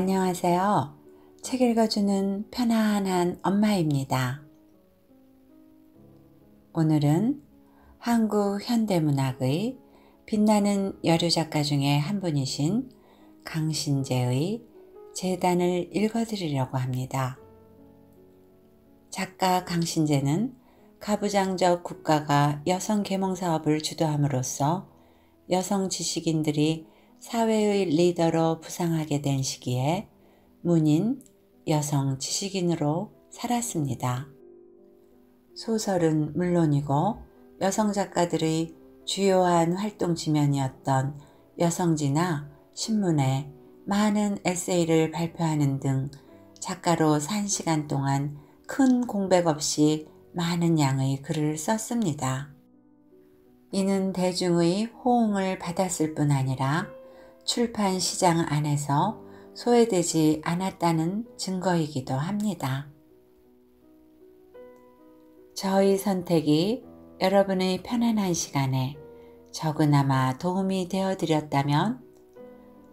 안녕하세요. 책 읽어주는 편안한 엄마입니다. 오늘은 한국 현대문학의 빛나는 여류 작가 중에 한 분이신 강신재의 재단을 읽어드리려고 합니다. 작가 강신재는 가부장적 국가가 여성 계몽 사업을 주도함으로써 여성 지식인들이 사회의 리더로 부상하게 된 시기에 문인, 여성 지식인으로 살았습니다. 소설은 물론이고 여성 작가들의 주요한 활동 지면이었던 여성지나 신문에 많은 에세이를 발표하는 등 작가로 산 시간 동안 큰 공백 없이 많은 양의 글을 썼습니다. 이는 대중의 호응을 받았을 뿐 아니라 출판 시장 안에서 소외되지 않았다는 증거이기도 합니다. 저희 선택이 여러분의 편안한 시간에 적은아마 도움이 되어 드렸다면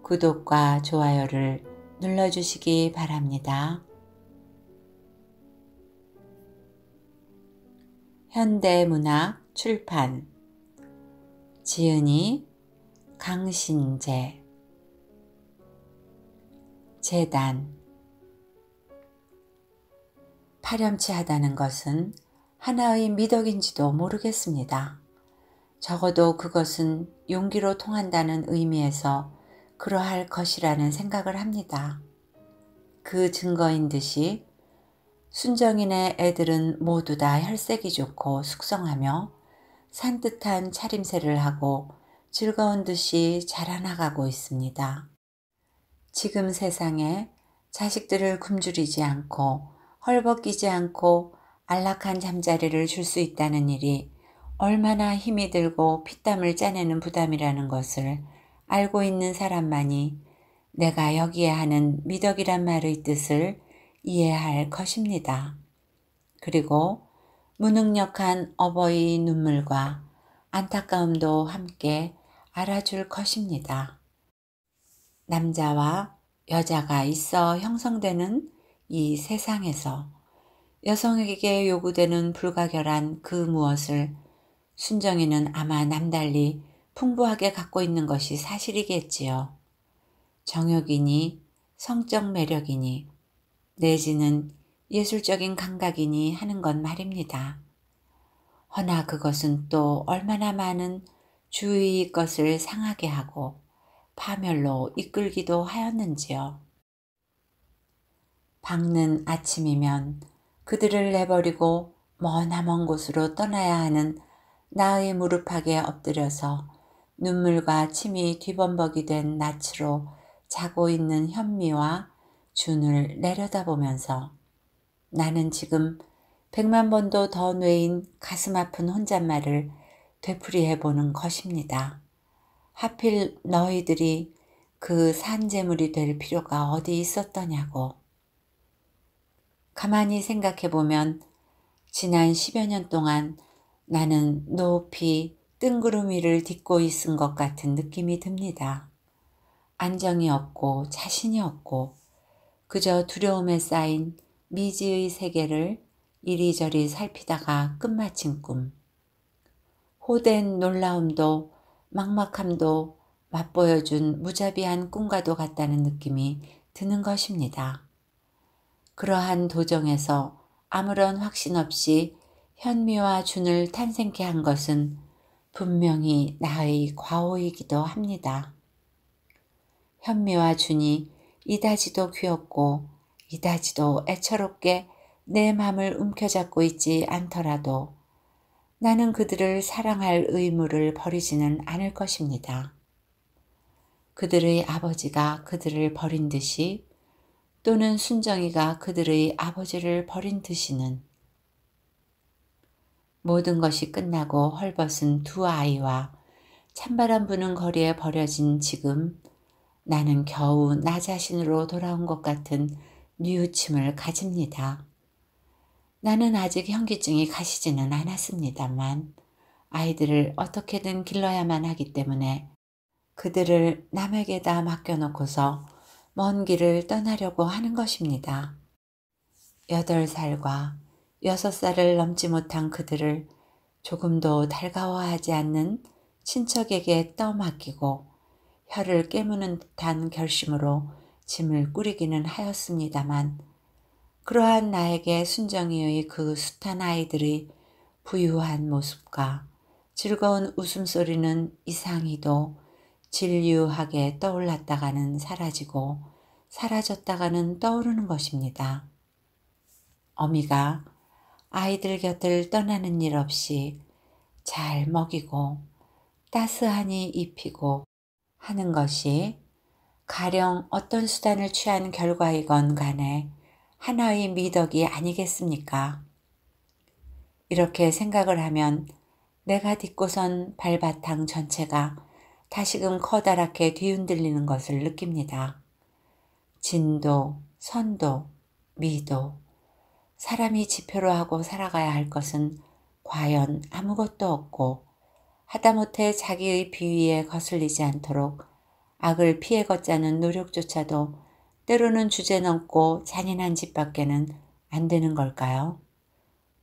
구독과 좋아요를 눌러주시기 바랍니다. 현대문학 출판 지은이 강신재 재단 파렴치하다는 것은 하나의 미덕인지도 모르겠습니다. 적어도 그것은 용기로 통한다는 의미에서 그러할 것이라는 생각을 합니다. 그 증거인 듯이 순정인의 애들은 모두 다 혈색이 좋고 숙성하며 산뜻한 차림새를 하고 즐거운 듯이 자라나가고 있습니다. 지금 세상에 자식들을 굶주리지 않고 헐벗기지 않고 안락한 잠자리를 줄 수 있다는 일이 얼마나 힘이 들고 피땀을 짜내는 부담이라는 것을 알고 있는 사람만이 내가 여기에 하는 미덕이란 말의 뜻을 이해할 것입니다. 그리고 무능력한 어버이 눈물과 안타까움도 함께 알아줄 것입니다. 남자와 여자가 있어 형성되는 이 세상에서 여성에게 요구되는 불가결한 그 무엇을 순정이는 아마 남달리 풍부하게 갖고 있는 것이 사실이겠지요. 정욕이니 성적 매력이니 내지는 예술적인 감각이니 하는 것 말입니다. 허나 그것은 또 얼마나 많은 주위 것을 상하게 하고 파멸로 이끌기도 하였는지요. 밝는 아침이면 그들을 내버리고 머나먼 곳으로 떠나야 하는 나의 무릎팍에 엎드려서 눈물과 침이 뒤범벅이 된 낯으로 자고 있는 현미와 준을 내려다보면서 나는 지금 백만 번도 더 뇌인 가슴 아픈 혼잣말을 되풀이해보는 것입니다. 하필 너희들이 그 산재물이 될 필요가 어디 있었더냐고. 가만히 생각해 보면 지난 10여 년 동안 나는 높이 뜬구름위를 딛고 있은 것 같은 느낌이 듭니다. 안정이 없고 자신이 없고 그저 두려움에 쌓인 미지의 세계를 이리저리 살피다가 끝마친 꿈. 호된 놀라움도 막막함도 맛보여준 무자비한 꿈과도 같다는 느낌이 드는 것입니다. 그러한 도정에서 아무런 확신 없이 현미와 준을 탄생케 한 것은 분명히 나의 과오이기도 합니다. 현미와 준이 이다지도 귀엽고 이다지도 애처롭게 내 맘을 움켜잡고 있지 않더라도 나는 그들을 사랑할 의무를 버리지는 않을 것입니다. 그들의 아버지가 그들을 버린 듯이 또는 순정이가 그들의 아버지를 버린 듯이는 모든 것이 끝나고 헐벗은 두 아이와 찬바람 부는 거리에 버려진 지금 나는 겨우 나 자신으로 돌아온 것 같은 뉘우침을 가집니다. 나는 아직 현기증이 가시지는 않았습니다만 아이들을 어떻게든 길러야만 하기 때문에 그들을 남에게다 맡겨놓고서 먼 길을 떠나려고 하는 것입니다. 8살과 6살을 넘지 못한 그들을 조금도 달가워하지 않는 친척에게 떠맡기고 혀를 깨무는 듯한 결심으로 짐을 꾸리기는 하였습니다만 그러한 나에게 순정이의 그 숱한 아이들의 부유한 모습과 즐거운 웃음소리는 이상히도 진유하게 떠올랐다가는 사라지고 사라졌다가는 떠오르는 것입니다. 어미가 아이들 곁을 떠나는 일 없이 잘 먹이고 따스하니 입히고 하는 것이 가령 어떤 수단을 취한 결과이건 간에 하나의 미덕이 아니겠습니까? 이렇게 생각을 하면 내가 딛고선 발바탕 전체가 다시금 커다랗게 뒤흔들리는 것을 느낍니다. 진도, 선도, 미도, 사람이 지표로 하고 살아가야 할 것은 과연 아무것도 없고 하다못해 자기의 비위에 거슬리지 않도록 악을 피해 걷자는 노력조차도 때로는 주제넘고 잔인한 짓밖에는 안 되는 걸까요?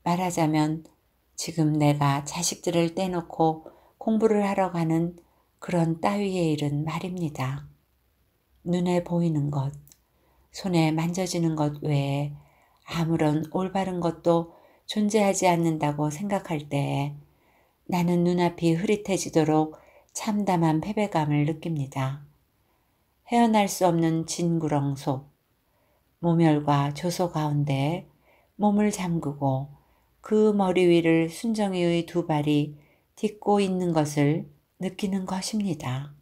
말하자면 지금 내가 자식들을 떼놓고 공부를 하러 가는 그런 따위의 일은 말입니다. 눈에 보이는 것, 손에 만져지는 것 외에 아무런 올바른 것도 존재하지 않는다고 생각할 때에 나는 눈앞이 흐릿해지도록 참담한 패배감을 느낍니다. 헤어날 수 없는 진구렁 속, 모멸과 조소 가운데 몸을 잠그고 그 머리 위를 순정이의 두 발이 딛고 있는 것을 느끼는 것입니다.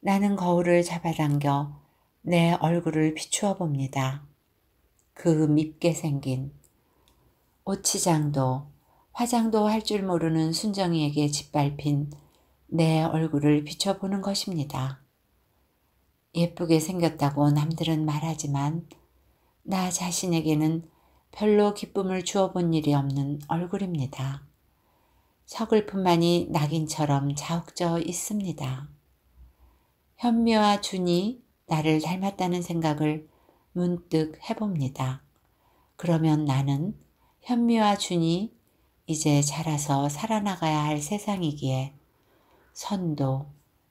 나는 거울을 잡아당겨 내 얼굴을 비추어 봅니다. 그 밉게 생긴 옷치장도 화장도 할 줄 모르는 순정이에게 짓밟힌 내 얼굴을 비춰보는 것입니다. 예쁘게 생겼다고 남들은 말하지만 나 자신에게는 별로 기쁨을 주어본 일이 없는 얼굴입니다. 서글픔만이 낙인처럼 자욱져 있습니다. 현미와 준이 나를 닮았다는 생각을 문득 해봅니다. 그러면 나는 현미와 준이 이제 자라서 살아나가야 할 세상이기에 선도,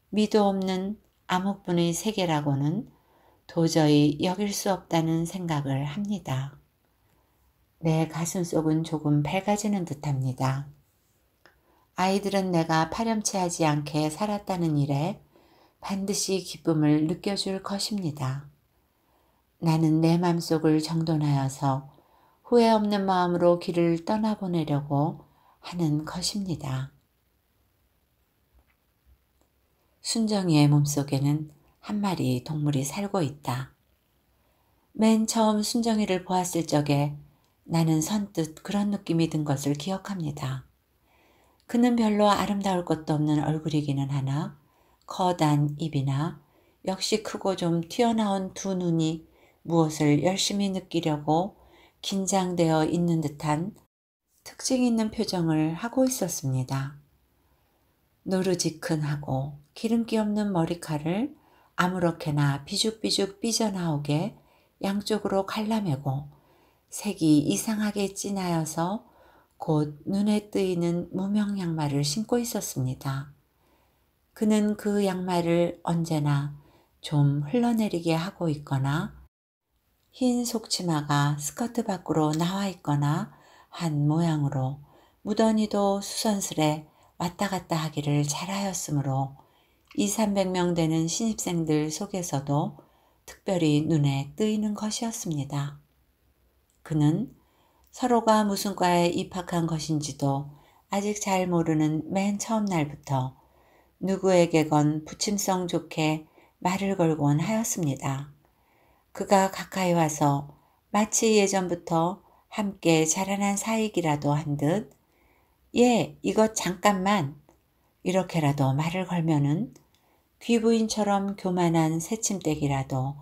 미도 없는 암흑분의 세계라고는 도저히 여길 수 없다는 생각을 합니다. 내 가슴속은 조금 밝아지는 듯합니다. 아이들은 내가 파렴치하지 않게 살았다는 일에 반드시 기쁨을 느껴줄 것입니다. 나는 내 맘속을 정돈하여서 후회 없는 마음으로 길을 떠나보내려고 하는 것입니다. 순정이의 몸속에는 한 마리 동물이 살고 있다. 맨 처음 순정이를 보았을 적에 나는 선뜻 그런 느낌이 든 것을 기억합니다. 그는 별로 아름다울 것도 없는 얼굴이기는 하나 커다란 입이나 역시 크고 좀 튀어나온 두 눈이 무엇을 열심히 느끼려고 긴장되어 있는 듯한 특징 있는 표정을 하고 있었습니다. 노르지큰하고 기름기 없는 머리칼을 아무렇게나 비죽비죽 삐져나오게 양쪽으로 갈라매고 색이 이상하게 진하여서 곧 눈에 뜨이는 무명 양말을 신고 있었습니다. 그는 그 양말을 언제나 좀 흘러내리게 하고 있거나 흰 속치마가 스커트 밖으로 나와 있거나 한 모양으로 무더니도 수선스레 왔다 갔다 하기를 잘하였으므로 이 300명 되는 신입생들 속에서도 특별히 눈에 뜨이는 것이었습니다. 그는 서로가 무슨 과에 입학한 것인지도 아직 잘 모르는 맨 처음 날부터 누구에게건 부침성 좋게 말을 걸곤 하였습니다. 그가 가까이 와서 마치 예전부터 함께 자라난 사이기라도 한 듯, 예, 이것 잠깐만, 이렇게라도 말을 걸면은 귀부인처럼 교만한 새침댁이라도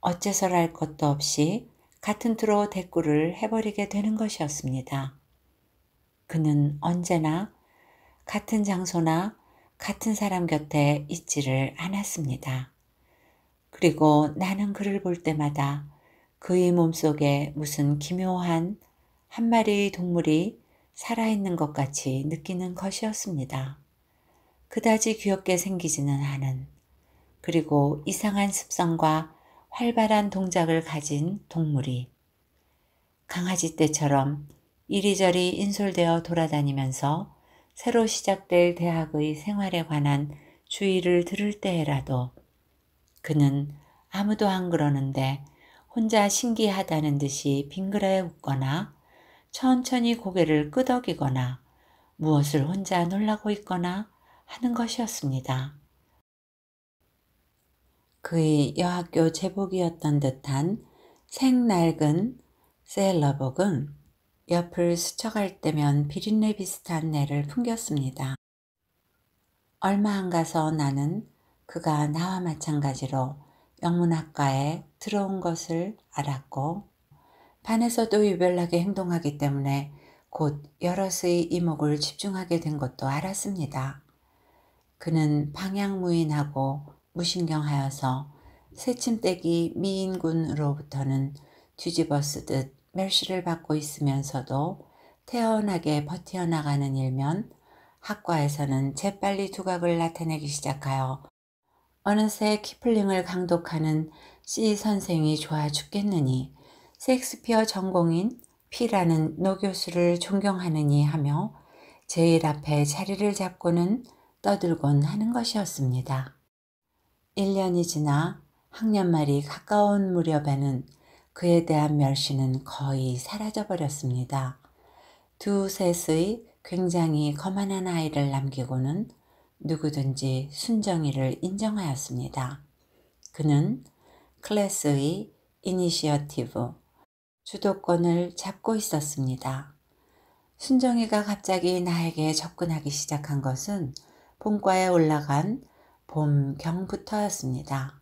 어째서랄 것도 없이 같은 투로 대꾸를 해버리게 되는 것이었습니다. 그는 언제나 같은 장소나 같은 사람 곁에 있지를 않았습니다. 그리고 나는 그를 볼 때마다 그의 몸속에 무슨 기묘한 한 마리의 동물이 살아있는 것 같이 느끼는 것이었습니다. 그다지 귀엽게 생기지는 않은 그리고 이상한 습성과 활발한 동작을 가진 동물이 강아지 때처럼 이리저리 인솔되어 돌아다니면서 새로 시작될 대학의 생활에 관한 주의를 들을 때에라도 그는 아무도 안 그러는데 혼자 신기하다는 듯이 빙그레 웃거나 천천히 고개를 끄덕이거나 무엇을 혼자 놀라고 있거나 하는 것이었습니다. 그의 여학교 제복이었던 듯한 생낡은 셀러복은 옆을 스쳐갈 때면 비린내 비슷한 내를 풍겼습니다. 얼마 안 가서 나는 그가 나와 마찬가지로 영문학과에 들어온 것을 알았고 반에서도 유별나게 행동하기 때문에 곧 여럿의 이목을 집중하게 된 것도 알았습니다. 그는 방향무인하고 무신경하여서 새침대기 미인군으로부터는 뒤집어 쓰듯 멸시를 받고 있으면서도 태연하게 버텨나가는 일면 학과에서는 재빨리 두각을 나타내기 시작하여 어느새 키플링을 강독하는 C 선생이 좋아 죽겠느니 섹스피어 전공인 P라는 노교수를 존경하느니 하며 제일 앞에 자리를 잡고는 떠들곤 하는 것이었습니다. 1년이 지나 학년말이 가까운 무렵에는 그에 대한 멸시는 거의 사라져버렸습니다. 두 셋의 굉장히 거만한 아이를 남기고는 누구든지 순정이를 인정하였습니다. 그는 클래스의 이니시어티브, 주도권을 잡고 있었습니다. 순정이가 갑자기 나에게 접근하기 시작한 것은 본과에 올라간 봄 경부터였습니다.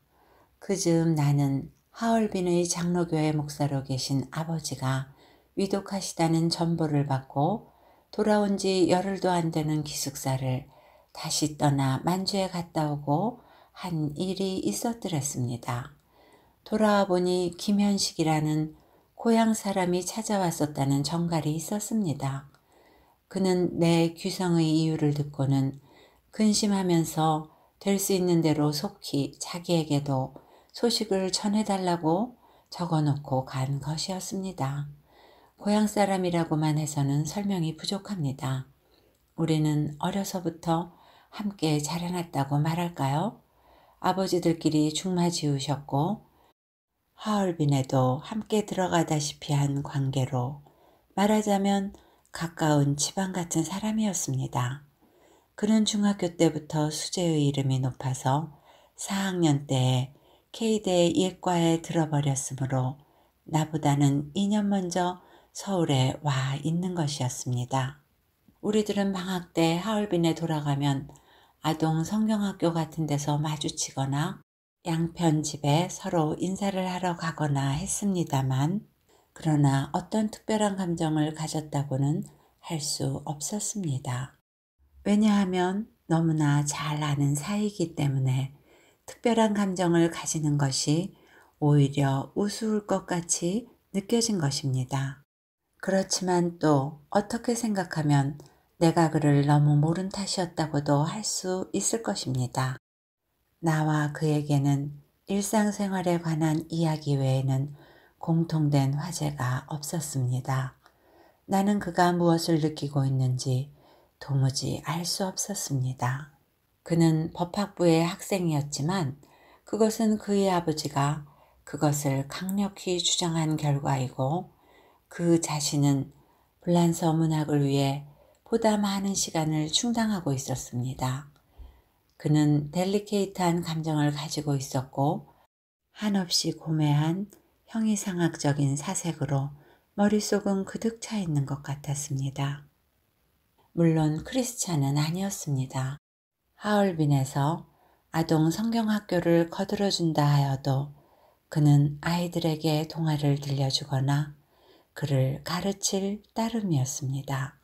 그 즈음 나는 하얼빈의 장로교회 목사로 계신 아버지가 위독하시다는 전보를 받고 돌아온 지 열흘도 안 되는 기숙사를 다시 떠나 만주에 갔다 오고 한 일이 있었더랬습니다. 돌아와 보니 김현식이라는 고향 사람이 찾아왔었다는 정갈이 있었습니다. 그는 내 귀성의 이유를 듣고는 근심하면서 될 수 있는 대로 속히 자기에게도 소식을 전해달라고 적어놓고 간 것이었습니다. 고향 사람이라고만 해서는 설명이 부족합니다. 우리는 어려서부터 함께 자라났다고 말할까요? 아버지들끼리 중마 지우셨고 하얼빈에도 함께 들어가다시피 한 관계로 말하자면 가까운 지방 같은 사람이었습니다. 그는 중학교 때부터 수재의 이름이 높아서 4학년 때에 K대 예과에 들어버렸으므로 나보다는 2년 먼저 서울에 와 있는 것이었습니다. 우리들은 방학 때 하얼빈에 돌아가면 아동 성경학교 같은 데서 마주치거나 양편 집에 서로 인사를 하러 가거나 했습니다만 그러나 어떤 특별한 감정을 가졌다고는 할 수 없었습니다. 왜냐하면 너무나 잘 아는 사이이기 때문에 특별한 감정을 가지는 것이 오히려 우스울 것 같이 느껴진 것입니다. 그렇지만 또 어떻게 생각하면 내가 그를 너무 모른 탓이었다고도 할 수 있을 것입니다. 나와 그에게는 일상생활에 관한 이야기 외에는 공통된 화제가 없었습니다. 나는 그가 무엇을 느끼고 있는지 도무지 알 수 없었습니다. 그는 법학부의 학생이었지만 그것은 그의 아버지가 그것을 강력히 주장한 결과이고 그 자신은 불란서 문학을 위해 보다 많은 시간을 충당하고 있었습니다. 그는 델리케이트한 감정을 가지고 있었고 한없이 고매한 형이상학적인 사색으로 머릿속은 그득 차 있는 것 같았습니다. 물론 크리스찬은 아니었습니다. 하얼빈에서 아동 성경학교를 거들어준다 하여도 그는 아이들에게 동화를 들려주거나 그를 가르칠 따름이었습니다.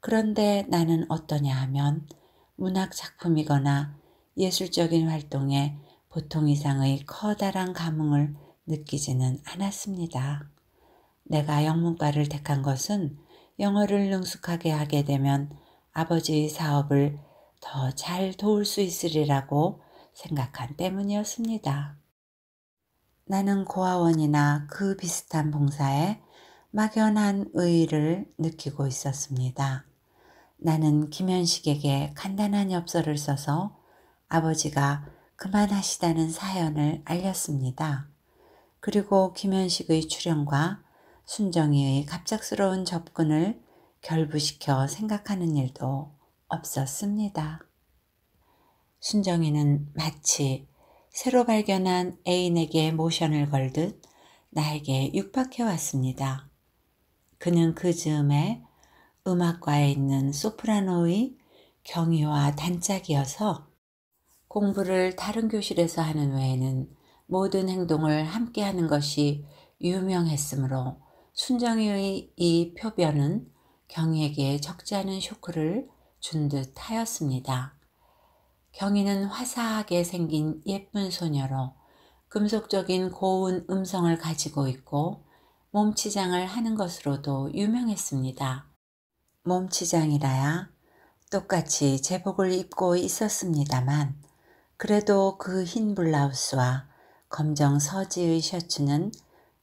그런데 나는 어떠냐 하면 문학 작품이거나 예술적인 활동에 보통 이상의 커다란 감흥을 느끼지는 않았습니다. 내가 영문과를 택한 것은 영어를 능숙하게 하게 되면 아버지의 사업을 더 잘 도울 수 있으리라고 생각한 때문이었습니다. 나는 고아원이나 그 비슷한 봉사에 막연한 의의를 느끼고 있었습니다. 나는 김현식에게 간단한 엽서를 써서 아버지가 그만하시다는 사연을 알렸습니다. 그리고 김현식의 출연과 순정이의 갑작스러운 접근을 결부시켜 생각하는 일도 없었습니다. 순정이는 마치 새로 발견한 애인에게 모션을 걸듯 나에게 육박해 왔습니다. 그는 그 즈음에 음악과에 있는 소프라노의 경위와 단짝이어서 공부를 다른 교실에서 하는 외에는 모든 행동을 함께 하는 것이 유명했으므로 춘정의 이 표변은 경희에게 적지 않은 쇼크를 준 듯 하였습니다. 경희는 화사하게 생긴 예쁜 소녀로 금속적인 고운 음성을 가지고 있고 몸치장을 하는 것으로도 유명했습니다. 몸치장이라야 똑같이 제복을 입고 있었습니다만 그래도 그 흰 블라우스와 검정 서지의 셔츠는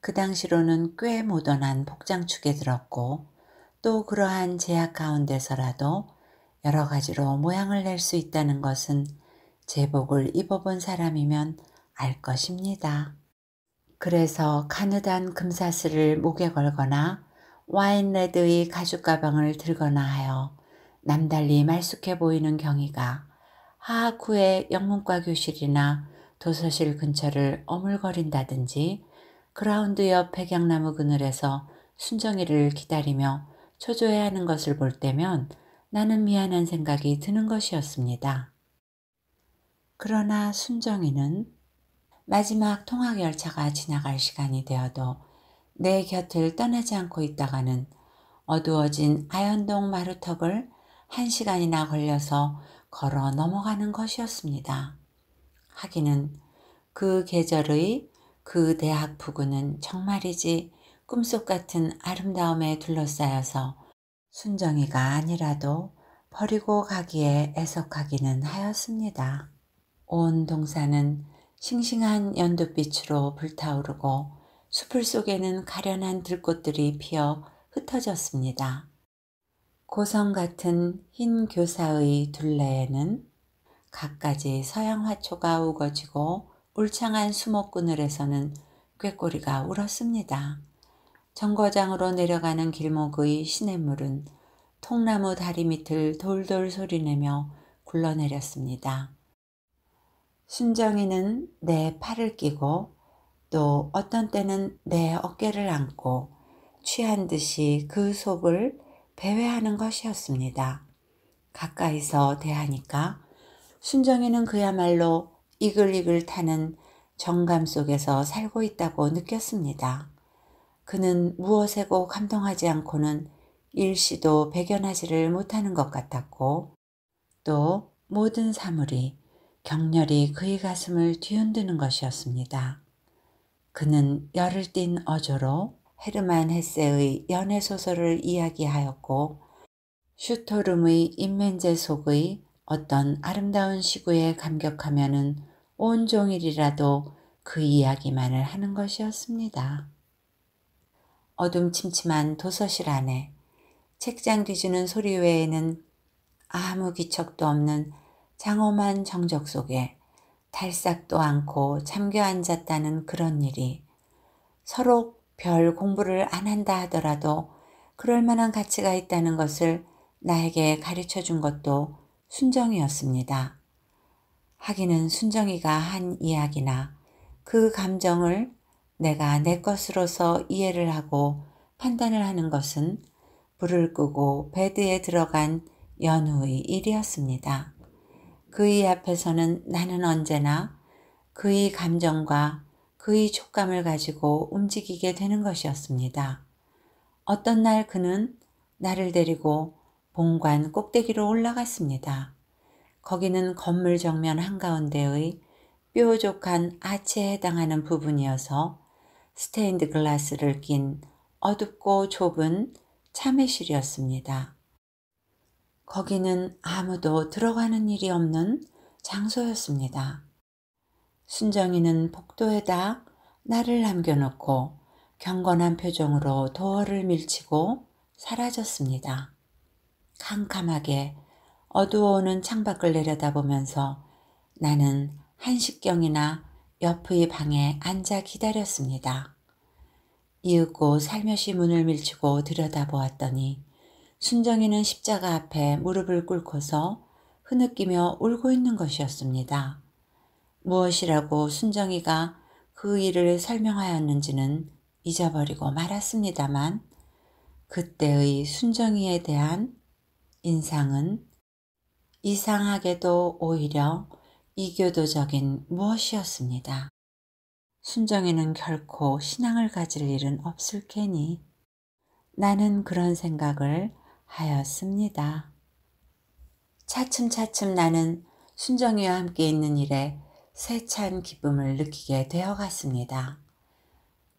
그 당시로는 꽤 모던한 복장축에 들었고 또 그러한 제약 가운데서라도 여러 가지로 모양을 낼 수 있다는 것은 제복을 입어본 사람이면 알 것입니다. 그래서 가느단 금사슬을 목에 걸거나 와인레드의 가죽 가방을 들거나 하여 남달리 말쑥해 보이는 경이가 하하쿠의 영문과 교실이나 도서실 근처를 어물거린다든지 그라운드 옆 백양나무 그늘에서 순정이를 기다리며 초조해하는 것을 볼 때면 나는 미안한 생각이 드는 것이었습니다. 그러나 순정이는 마지막 통학 열차가 지나갈 시간이 되어도 내 곁을 떠나지 않고 있다가는 어두워진 아현동 마루턱을 한 시간이나 걸려서 걸어 넘어가는 것이었습니다. 하기는 그 계절의 그 대학 부근은 정말이지 꿈속 같은 아름다움에 둘러싸여서 순정이가 아니라도 버리고 가기에 애석하기는 하였습니다. 온 동산은 싱싱한 연둣빛으로 불타오르고 수풀 속에는 가련한 들꽃들이 피어 흩어졌습니다. 고성 같은 흰 교사의 둘레에는 갖가지 서양 화초가 우거지고 울창한 수목 그늘에서는 꾀꼬리가 울었습니다. 정거장으로 내려가는 길목의 시냇물은 통나무 다리 밑을 돌돌 소리내며 굴러내렸습니다. 순정이는 내 팔을 끼고 또 어떤 때는 내 어깨를 안고 취한 듯이 그 속을 배회하는 것이었습니다. 가까이서 대하니까 순정이는 그야말로 이글이글 타는 정감 속에서 살고 있다고 느꼈습니다. 그는 무엇에고 감동하지 않고는 일시도 배견하지를 못하는 것 같았고 또 모든 사물이 격렬히 그의 가슴을 뒤흔드는 것이었습니다. 그는 열을 띤 어조로 헤르만 헤세의 연애소설을 이야기하였고 슈토름의 인면제 속의 어떤 아름다운 시구에 감격하면은 온종일이라도 그 이야기만을 하는 것이었습니다. 어둠침침한 도서실 안에 책장 뒤지는 소리 외에는 아무 기척도 없는 장엄한 정적 속에 달싹도 않고 잠겨 앉았다는 그런 일이 서로 별 공부를 안 한다 하더라도 그럴 만한 가치가 있다는 것을 나에게 가르쳐 준 것도 순정이었습니다. 하기는 순정이가 한 이야기나 그 감정을 내가 내 것으로서 이해를 하고 판단을 하는 것은 불을 끄고 베드에 들어간 연우의 일이었습니다. 그의 앞에서는 나는 언제나 그의 감정과 그의 촉감을 가지고 움직이게 되는 것이었습니다. 어떤 날 그는 나를 데리고 본관 꼭대기로 올라갔습니다. 거기는 건물 정면 한가운데의 뾰족한 아치에 해당하는 부분이어서 스테인드 글라스를 낀 어둡고 좁은 참외실이었습니다 거기는 아무도 들어가는 일이 없는 장소였습니다. 순정이는 복도에다 나를 남겨놓고 경건한 표정으로 도어를 밀치고 사라졌습니다. 캄캄하게 어두워오는 창밖을 내려다보면서 나는 한식경이나 옆의 방에 앉아 기다렸습니다. 이윽고 살며시 문을 밀치고 들여다보았더니 순정이는 십자가 앞에 무릎을 꿇고서 흐느끼며 울고 있는 것이었습니다. 무엇이라고 순정이가 그 일을 설명하였는지는 잊어버리고 말았습니다만 그때의 순정이에 대한 인상은 이상하게도 오히려 이교도적인 무엇이었습니다. 순정이는 결코 신앙을 가질 일은 없을 테니 나는 그런 생각을 하였습니다. 차츰차츰 나는 순정이와 함께 있는 일에 새찬 기쁨을 느끼게 되어갔습니다.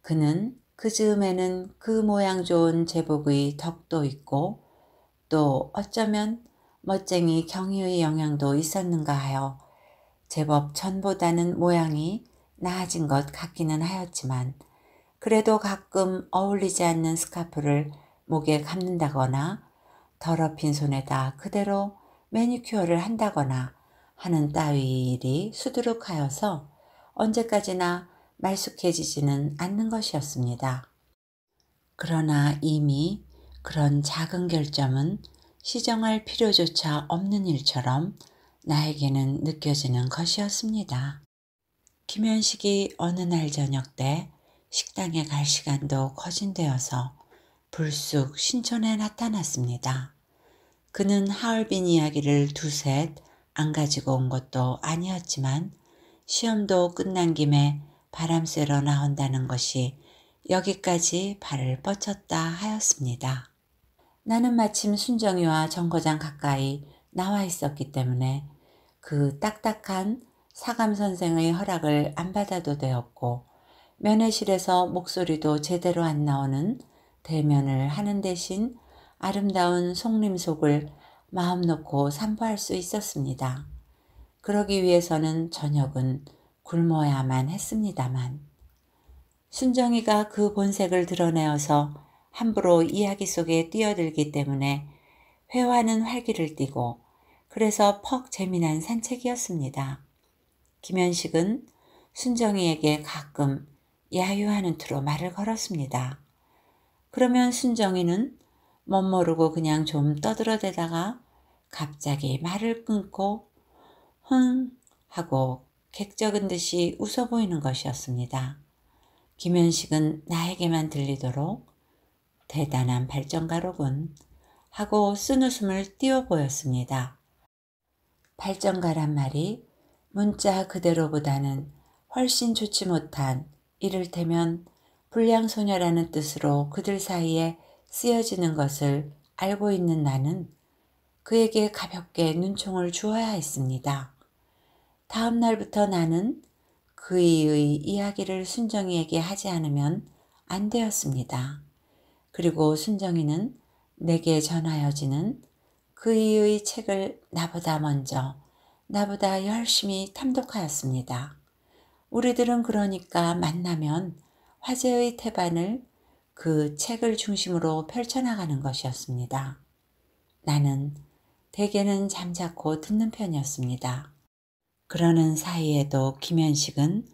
그는 그 즈음에는 그 모양 좋은 제복의 덕도 있고 또 어쩌면 멋쟁이 경유의 영향도 있었는가 하여 제법 전보다는 모양이 나아진 것 같기는 하였지만 그래도 가끔 어울리지 않는 스카프를 목에 감는다거나 더럽힌 손에다 그대로 매니큐어를 한다거나 하는 따위 일이 수두룩하여서 언제까지나 말쑥해지지는 않는 것이었습니다. 그러나 이미 그런 작은 결점은 시정할 필요조차 없는 일처럼 나에게는 느껴지는 것이었습니다. 김현식이 어느 날 저녁 때 식당에 갈 시간도 거진되어서 불쑥 신촌에 나타났습니다. 그는 하얼빈 이야기를 두 셋 안 가지고 온 것도 아니었지만 시험도 끝난 김에 바람 쐬러 나온다는 것이 여기까지 발을 뻗쳤다 하였습니다. 나는 마침 순정이와 정거장 가까이 나와 있었기 때문에 그 딱딱한 사감 선생의 허락을 안 받아도 되었고 면회실에서 목소리도 제대로 안 나오는 대면을 하는 대신 아름다운 속림속을 마음 놓고 산보할 수 있었습니다. 그러기 위해서는 저녁은 굶어야만 했습니다만 순정이가 그 본색을 드러내어서 함부로 이야기 속에 뛰어들기 때문에 회화는 활기를 띠고 그래서 퍽 재미난 산책이었습니다. 김현식은 순정이에게 가끔 야유하는 투로 말을 걸었습니다. 그러면 순정이는 멋모르고 그냥 좀 떠들어대다가 갑자기 말을 끊고 흥 하고 객적은 듯이 웃어 보이는 것이었습니다. 김현식은 나에게만 들리도록 대단한 발전가로군 하고 쓴웃음을 띄워 보였습니다. 발전가란 말이 문자 그대로보다는 훨씬 좋지 못한 이를테면 불량소녀라는 뜻으로 그들 사이에 쓰여지는 것을 알고 있는 나는 그에게 가볍게 눈총을 주어야 했습니다. 다음 날부터 나는 그의 이야기를 순정이에게 하지 않으면 안 되었습니다. 그리고 순정이는 내게 전하여지는 그이의 책을 나보다 먼저 나보다 열심히 탐독하였습니다. 우리들은 그러니까 만나면 화제의 태반을 그 책을 중심으로 펼쳐나가는 것이었습니다. 나는 대개는 잠자코 듣는 편이었습니다. 그러는 사이에도 김현식은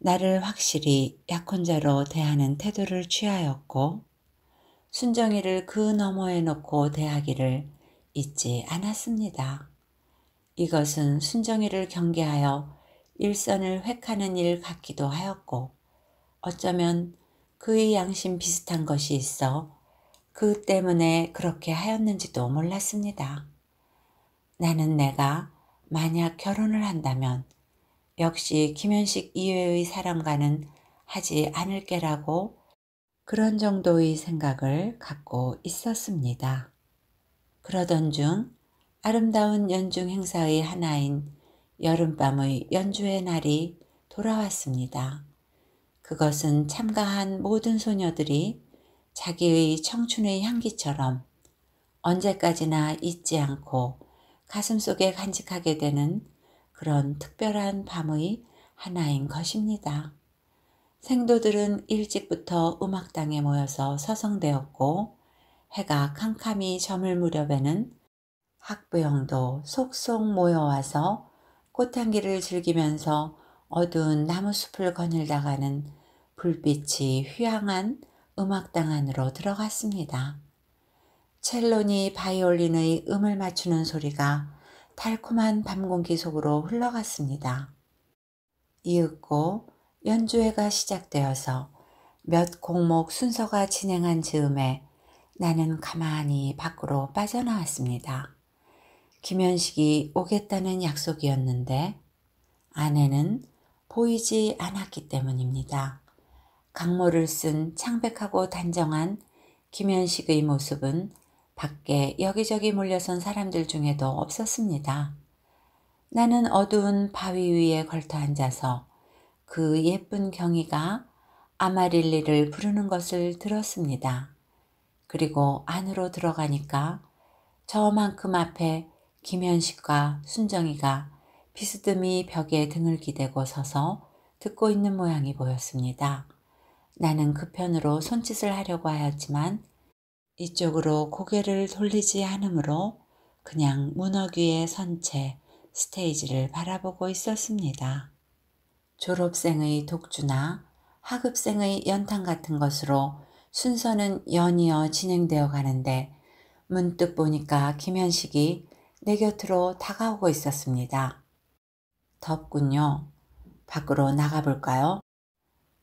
나를 확실히 약혼자로 대하는 태도를 취하였고 순정이를 그 너머에 놓고 대하기를 잊지 않았습니다. 이것은 순정이를 경계하여 일선을 획하는 일 같기도 하였고 어쩌면 그의 양심 비슷한 것이 있어 그 때문에 그렇게 하였는지도 몰랐습니다. 나는 내가 만약 결혼을 한다면 역시 김현식 이외의 사람과는 하지 않을 게라고 그런 정도의 생각을 갖고 있었습니다. 그러던 중 아름다운 연중 행사의 하나인 여름밤의 연주의 날이 돌아왔습니다. 그것은 참가한 모든 소녀들이 자기의 청춘의 향기처럼 언제까지나 잊지 않고 가슴 속에 간직하게 되는 그런 특별한 밤의 하나인 것입니다. 생도들은 일찍부터 음악당에 모여서 서성대었고 해가 캄캄히 저물 무렵에는 학부형도 속속 모여와서 꽃향기를 즐기면서 어두운 나무숲을 거닐다가는 불빛이 휘황한 음악당 안으로 들어갔습니다. 첼로니 바이올린의 음을 맞추는 소리가 달콤한 밤 공기 속으로 흘러갔습니다. 이윽고 연주회가 시작되어서 몇 곡목 순서가 진행한 즈음에 나는 가만히 밖으로 빠져나왔습니다. 김현식이 오겠다는 약속이었는데 아내는 보이지 않았기 때문입니다. 강모를 쓴 창백하고 단정한 김현식의 모습은 밖에 여기저기 몰려선 사람들 중에도 없었습니다. 나는 어두운 바위 위에 걸터 앉아서 그 예쁜 경이가 아마릴리를 부르는 것을 들었습니다. 그리고 안으로 들어가니까 저만큼 앞에 김현식과 순정이가 비스듬히 벽에 등을 기대고 서서 듣고 있는 모양이 보였습니다. 나는 그 편으로 손짓을 하려고 하였지만 이쪽으로 고개를 돌리지 않으므로 그냥 문어귀에 선 채 스테이지를 바라보고 있었습니다. 졸업생의 독주나 학급생의 연탄 같은 것으로 순서는 연이어 진행되어 가는데 문득 보니까 김현식이 내 곁으로 다가오고 있었습니다. 덥군요. 밖으로 나가볼까요?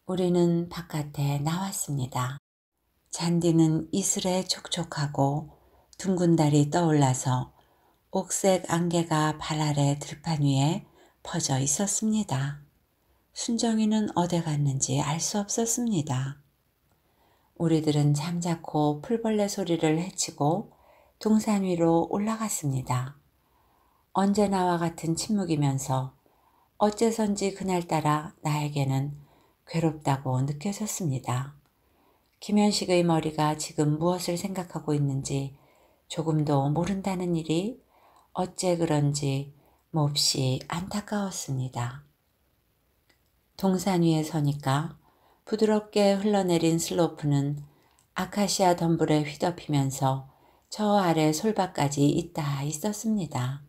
우리는 바깥에 나왔습니다. 잔디는 이슬에 촉촉하고 둥근 달이 떠올라서 옥색 안개가 발 아래 들판 위에 퍼져 있었습니다. 순정이는 어디 갔는지 알 수 없었습니다. 우리들은 잠자코 풀벌레 소리를 해치고 동산 위로 올라갔습니다. 언제나와 같은 침묵이면서 어째선지 그날따라 나에게는 괴롭다고 느껴졌습니다. 김현식의 머리가 지금 무엇을 생각하고 있는지 조금도 모른다는 일이 어째 그런지 몹시 안타까웠습니다. 동산 위에 서니까 부드럽게 흘러내린 슬로프는 아카시아 덤불에 휘덮이면서 저 아래 솔밭까지 있다 있었습니다.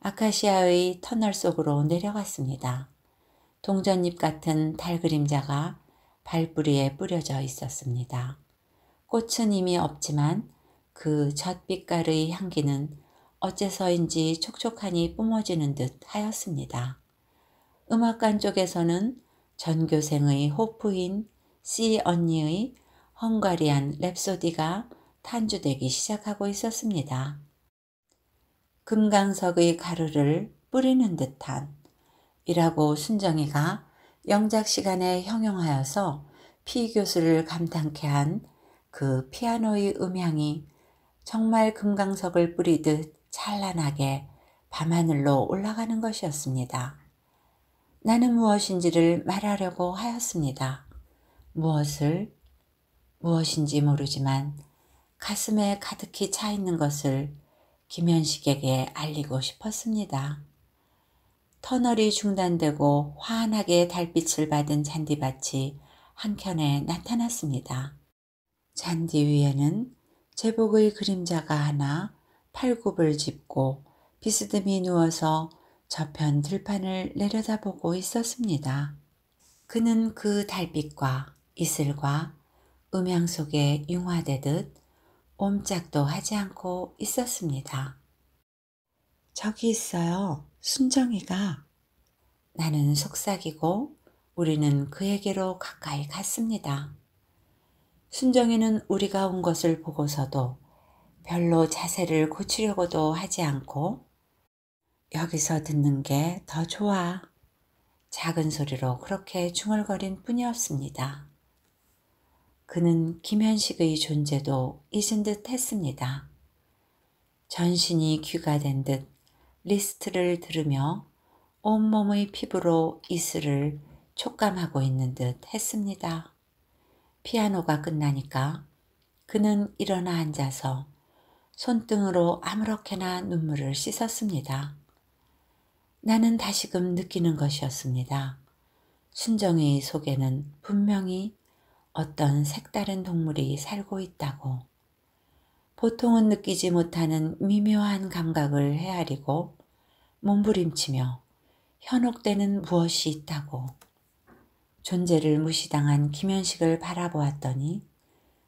아카시아의 터널 속으로 내려갔습니다. 동전잎 같은 달 그림자가 발뿌리에 뿌려져 있었습니다. 꽃은 이미 없지만 그 젖빛깔의 향기는 어째서인지 촉촉하니 뿜어지는 듯 하였습니다. 음악관 쪽에서는 전교생의 호프인 C 언니의 헝가리안 랩소디가 탄주되기 시작하고 있었습니다. 금강석의 가루를 뿌리는 듯한 이라고 순정이가 영작 시간에 형용하여서 피 교수를 감탄케 한 그 피아노의 음향이 정말 금강석을 뿌리듯 찬란하게 밤하늘로 올라가는 것이었습니다. 나는 무엇인지를 말하려고 하였습니다. 무엇을 무엇인지 모르지만 가슴에 가득히 차 있는 것을 김현식에게 알리고 싶었습니다. 터널이 중단되고 환하게 달빛을 받은 잔디밭이 한켠에 나타났습니다. 잔디 위에는 제복의 그림자가 하나 팔굽을 짚고 비스듬히 누워서 저편 들판을 내려다보고 있었습니다. 그는 그 달빛과 이슬과 음향 속에 융화되듯 옴짝도 하지 않고 있었습니다. 저기 있어요. 순정이가. 나는 속삭이고 우리는 그에게로 가까이 갔습니다. 순정이는 우리가 온 것을 보고서도 별로 자세를 고치려고도 하지 않고 여기서 듣는 게 더 좋아. 작은 소리로 그렇게 중얼거린 뿐이었습니다. 그는 김현식의 존재도 잊은 듯 했습니다. 전신이 귀가 된 듯 리스트를 들으며 온몸의 피부로 이슬을 촉감하고 있는 듯 했습니다. 피아노가 끝나니까 그는 일어나 앉아서 손등으로 아무렇게나 눈물을 씻었습니다. 나는 다시금 느끼는 것이었습니다. 순정의 속에는 분명히 어떤 색다른 동물이 살고 있다고. 보통은 느끼지 못하는 미묘한 감각을 헤아리고 몸부림치며 현혹되는 무엇이 있다고. 존재를 무시당한 김현식을 바라보았더니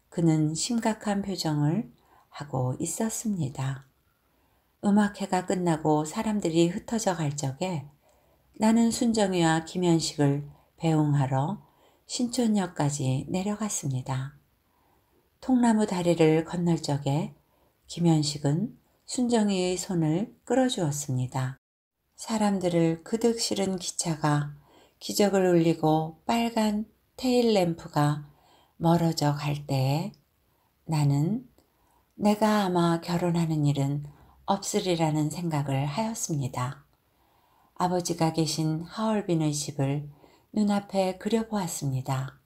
그는 심각한 표정을 하고 있었습니다. 음악회가 끝나고 사람들이 흩어져 갈 적에 나는 순정이와 김현식을 배웅하러 신촌역까지 내려갔습니다. 통나무 다리를 건널 적에 김현식은 순정이의 손을 끌어주었습니다. 사람들을 그득 실은 기차가 기적을 울리고 빨간 테일램프가 멀어져 갈 때에 나는 내가 아마 결혼하는 일은 없으리라는 생각을 하였습니다. 아버지가 계신 하얼빈의 집을 눈앞에 그려보았습니다.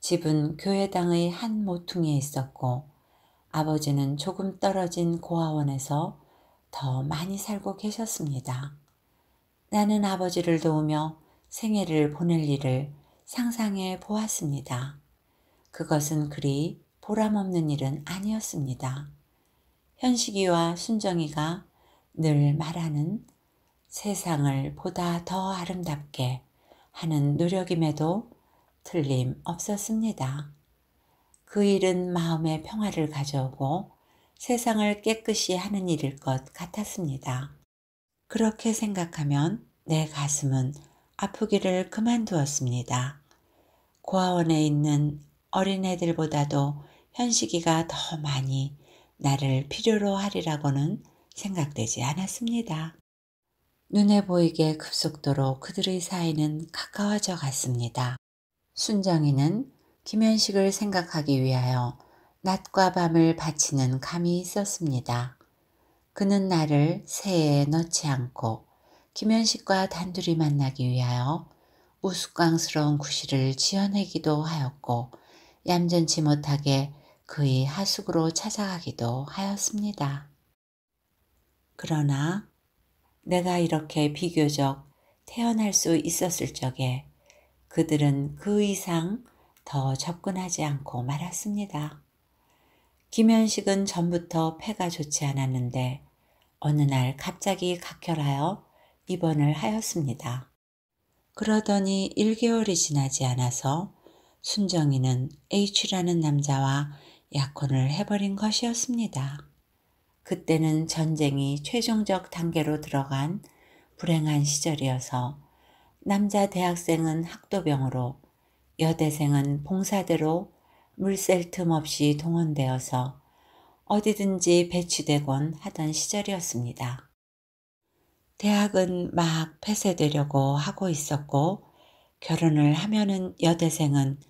집은 교회당의 한 모퉁이에 있었고 아버지는 조금 떨어진 고아원에서 더 많이 살고 계셨습니다. 나는 아버지를 도우며 생애를 보낼 일을 상상해 보았습니다. 그것은 그리 보람없는 일은 아니었습니다. 현식이와 순정이가 늘 말하는 세상을 보다 더 아름답게 하는 노력임에도 틀림 없었습니다. 그 일은 마음의 평화를 가져오고 세상을 깨끗이 하는 일일 것 같았습니다. 그렇게 생각하면 내 가슴은 아프기를 그만두었습니다. 고아원에 있는 어린애들보다도 현식이가 더 많이 나를 필요로 하리라고는 생각되지 않았습니다. 눈에 보이게 급속도로 그들의 사이는 가까워져 갔습니다. 순정이는 김현식을 생각하기 위하여 낮과 밤을 바치는 감이 있었습니다. 그는 나를 새에 넣지 않고 김현식과 단둘이 만나기 위하여 우스꽝스러운 구실을 지어내기도 하였고 얌전치 못하게 그의 하숙으로 찾아가기도 하였습니다. 그러나 내가 이렇게 비교적 태어날 수 있었을 적에 그들은 그 이상 더 접근하지 않고 말았습니다. 김현식은 전부터 폐가 좋지 않았는데 어느 날 갑자기 각혈하여 입원을 하였습니다. 그러더니 1개월이 지나지 않아서 순정이는 H라는 남자와 약혼을 해버린 것이었습니다. 그때는 전쟁이 최종적 단계로 들어간 불행한 시절이어서 남자 대학생은 학도병으로 여대생은 봉사대로 물샐 틈 없이 동원되어서 어디든지 배치되곤 하던 시절이었습니다. 대학은 막 폐쇄되려고 하고 있었고 결혼을 하면은 여대생은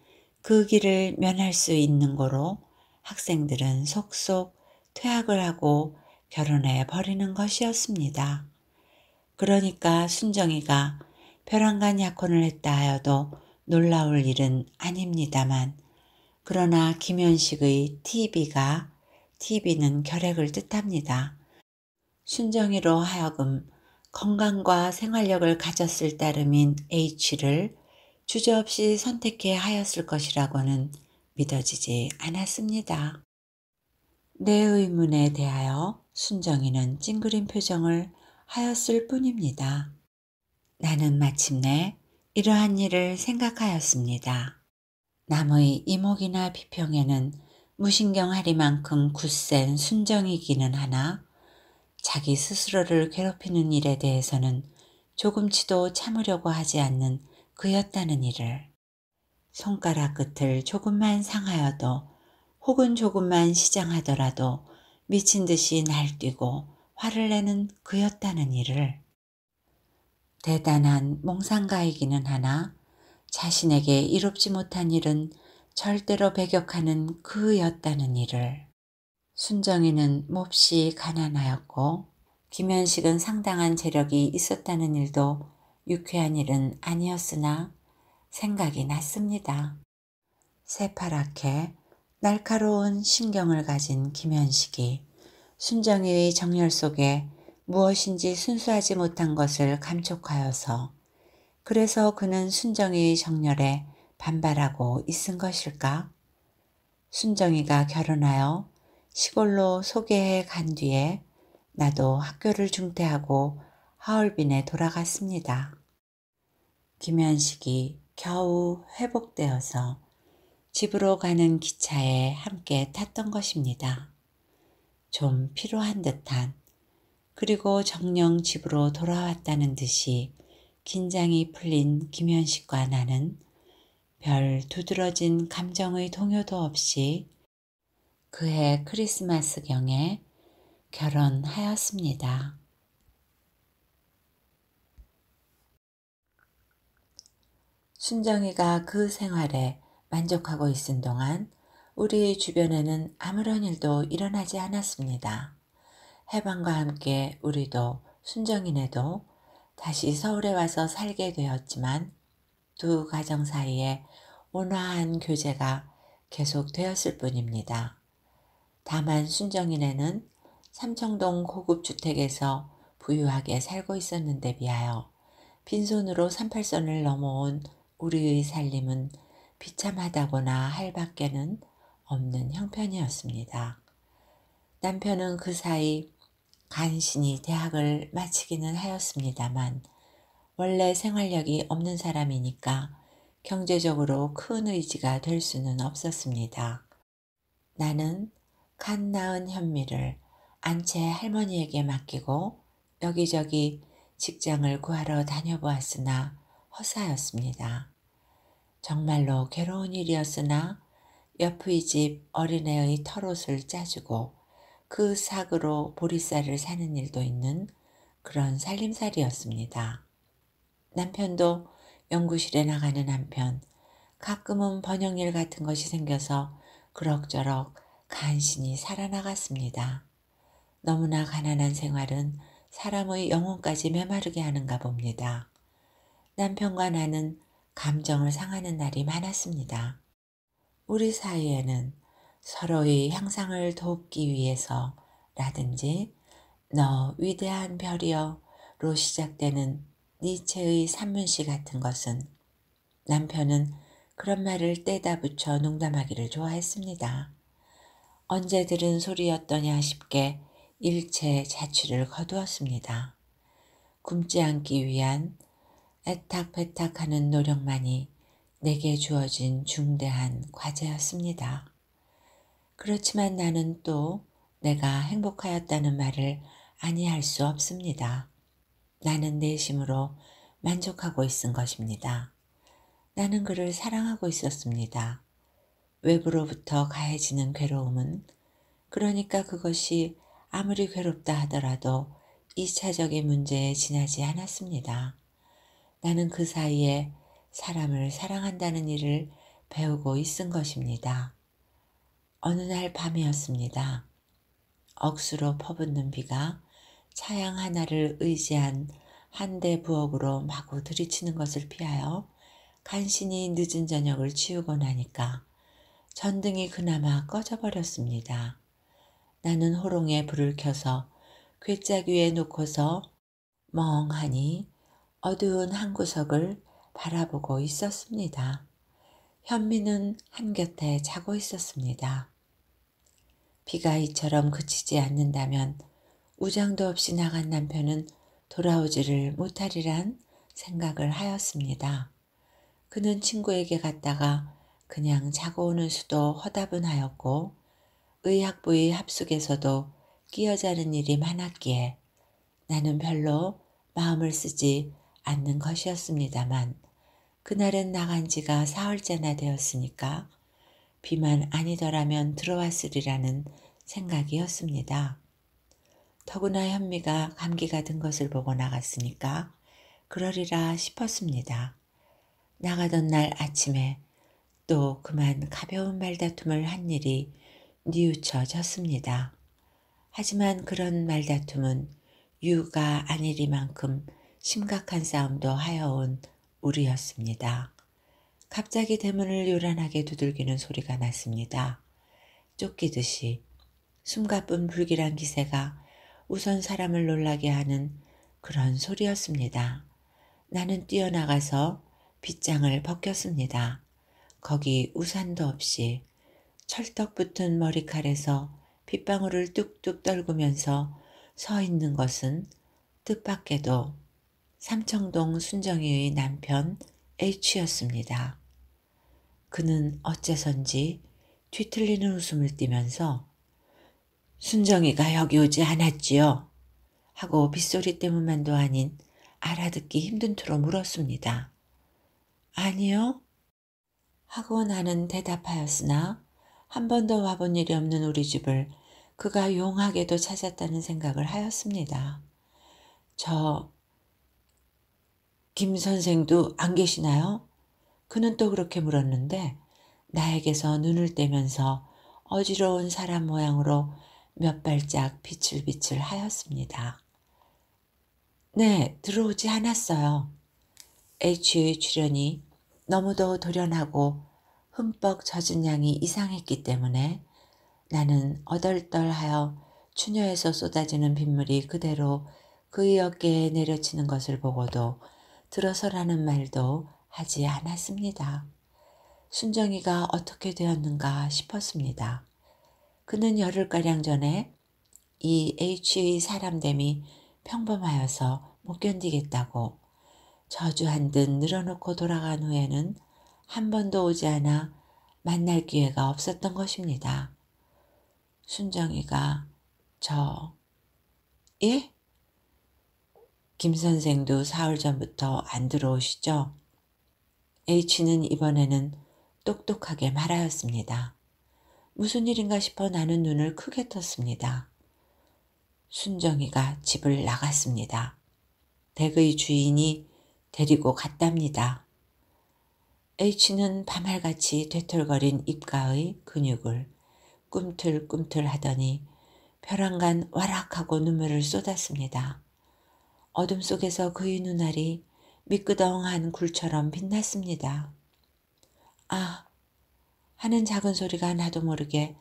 그 길을 면할 수 있는 거로 학생들은 속속 퇴학을 하고 결혼해 버리는 것이었습니다. 그러니까 순정이가 벼랑간 약혼을 했다 하여도 놀라울 일은 아닙니다만 그러나 김현식의 TV가 TV는 결핵을 뜻합니다. 순정이로 하여금 건강과 생활력을 가졌을 따름인 H를 주저없이 선택해 하였을 것이라고는 믿어지지 않았습니다. 내 의문에 대하여 순정이는 찡그린 표정을 하였을 뿐입니다. 나는 마침내 이러한 일을 생각하였습니다. 남의 이목이나 비평에는 무신경하리만큼 굳센 순정이기는 하나 자기 스스로를 괴롭히는 일에 대해서는 조금치도 참으려고 하지 않는 그였다는 일을 손가락 끝을 조금만 상하여도 혹은 조금만 시장하더라도 미친 듯이 날뛰고 화를 내는 그였다는 일을 대단한 몽상가이기는 하나 자신에게 이롭지 못한 일은 절대로 배격하는 그였다는 일을 순정이는 몹시 가난하였고 김현식은 상당한 재력이 있었다는 일도 유쾌한 일은 아니었으나 생각이 났습니다. 새파랗게 날카로운 신경을 가진 김현식이 순정이의 정열 속에 무엇인지 순수하지 못한 것을 감촉하여서 그래서 그는 순정이의 정열에 반발하고 있은 것일까? 순정이가 결혼하여 시골로 소개해 간 뒤에 나도 학교를 중퇴하고 하얼빈에 돌아갔습니다. 김현식이 겨우 회복되어서 집으로 가는 기차에 함께 탔던 것입니다. 좀 피로한 듯한 그리고 정령 집으로 돌아왔다는 듯이 긴장이 풀린 김현식과 나는 별 두드러진 감정의 동요도 없이 그해 크리스마스경에 결혼하였습니다. 순정이가 그 생활에 만족하고 있은 동안 우리 주변에는 아무런 일도 일어나지 않았습니다. 해방과 함께 우리도 순정이네도 다시 서울에 와서 살게 되었지만 두 가정 사이에 온화한 교제가 계속되었을 뿐입니다. 다만 순정이네는 삼청동 고급 주택에서 부유하게 살고 있었는데 비하여 빈손으로 38선을 넘어온 우리의 살림은 비참하다거나 할 밖에는 없는 형편이었습니다. 남편은 그 사이 간신히 대학을 마치기는 하였습니다만 원래 생활력이 없는 사람이니까 경제적으로 큰 의지가 될 수는 없었습니다. 나는 갓 낳은 현미를 안채 할머니에게 맡기고 여기저기 직장을 구하러 다녀보았으나 허사였습니다. 정말로 괴로운 일이었으나 옆의 집 어린애의 털옷을 짜주고 그 삭으로 보리쌀을 사는 일도 있는 그런 살림살이였습니다. 남편도 연구실에 나가는 한편 가끔은 번영일 같은 것이 생겨서 그럭저럭 간신히 살아나갔습니다. 너무나 가난한 생활은 사람의 영혼까지 메마르게 하는가 봅니다. 남편과 나는 감정을 상하는 날이 많았습니다. 우리 사이에는 서로의 향상을 돕기 위해서 라든지 너 위대한 별이여 로 시작되는 니체의 산문시 같은 것은 남편은 그런 말을 떼다 붙여 농담하기를 좋아했습니다. 언제 들은 소리였더냐 싶게 일체 자취를 거두었습니다. 굶지 않기 위한 애탁배탁하는 노력만이 내게 주어진 중대한 과제였습니다. 그렇지만 나는 또 내가 행복하였다는 말을 아니할 수 없습니다. 나는 내심으로 만족하고 있은 것입니다. 나는 그를 사랑하고 있었습니다. 외부로부터 가해지는 괴로움은 그러니까 그것이 아무리 괴롭다 하더라도 2차적인 문제에 지나지 않았습니다. 나는 그 사이에 사람을 사랑한다는 일을 배우고 있은 것입니다. 어느 날 밤이었습니다. 억수로 퍼붓는 비가 차양 하나를 의지한 한 대 부엌으로 마구 들이치는 것을 피하여 간신히 늦은 저녁을 치우고 나니까 전등이 그나마 꺼져버렸습니다. 나는 호롱에 불을 켜서 괴짝 위에 놓고서 멍하니 어두운 한 구석을 바라보고 있었습니다. 현미는 한 곁에 자고 있었습니다. 비가 이처럼 그치지 않는다면 우장도 없이 나간 남편은 돌아오지를 못하리란 생각을 하였습니다. 그는 친구에게 갔다가 그냥 자고 오는 수도 허다분하였고 의학부의 합숙에서도 끼어자는 일이 많았기에 나는 별로 마음을 쓰지 않는 것이었습니다만 그날은 나간 지가 사흘째나 되었으니까 비만 아니더라면 들어왔으리라는 생각이었습니다. 더구나 현미가 감기가 든 것을 보고 나갔으니까 그러리라 싶었습니다. 나가던 날 아침에 또 그만 가벼운 말다툼을 한 일이 뉘우쳐졌습니다. 하지만 그런 말다툼은 유가 아니리만큼 심각한 싸움도 하여온 우리였습니다. 갑자기 대문을 요란하게 두들기는 소리가 났습니다. 쫓기듯이 숨가쁜 불길한 기세가 우선 사람을 놀라게 하는 그런 소리였습니다. 나는 뛰어나가서 빗장을 벗겼습니다. 거기 우산도 없이 철떡 붙은 머리칼에서 빗방울을 뚝뚝 떨구면서 서 있는 것은 뜻밖에도 삼청동 순정이의 남편 H였습니다. 그는 어째선지 뒤틀리는 웃음을 띠면서 순정이가 여기 오지 않았지요? 하고 빗소리 때문만도 아닌 알아듣기 힘든 투로 물었습니다. 아니요? 하고 나는 대답하였으나 한 번도 와본 일이 없는 우리 집을 그가 용하게도 찾았다는 생각을 하였습니다. 저김 선생도 안 계시나요? 그는 또 그렇게 물었는데 나에게서 눈을 떼면서 어지러운 사람 모양으로 몇 발짝 비칠비칠 하였습니다. 네, 들어오지 않았어요. H의 출연이 너무도 돌연하고 흠뻑 젖은 양이 이상했기 때문에 나는 어덜덜하여 추녀에서 쏟아지는 빗물이 그대로 그의 어깨에 내려치는 것을 보고도 들어서라는 말도 하지 않았습니다. 순정이가 어떻게 되었는가 싶었습니다. 그는 열흘가량 전에 이 H의 사람됨이 평범하여서 못 견디겠다고 저주한 듯 늘어놓고 돌아간 후에는 한 번도 오지 않아 만날 기회가 없었던 것입니다. 순정이가 저 예? 김 선생도 사흘 전부터 안 들어오시죠? H는 이번에는 똑똑하게 말하였습니다. 무슨 일인가 싶어 나는 눈을 크게 떴습니다. 순정이가 집을 나갔습니다. 댁의 주인이 데리고 갔답니다. H는 밤할같이 되털거린 입가의 근육을 꿈틀꿈틀 하더니 벼랑간 와락하고 눈물을 쏟았습니다. 어둠 속에서 그의 눈알이 미끄덩한 굴처럼 빛났습니다. 아! 하는 작은 소리가 나도 모르게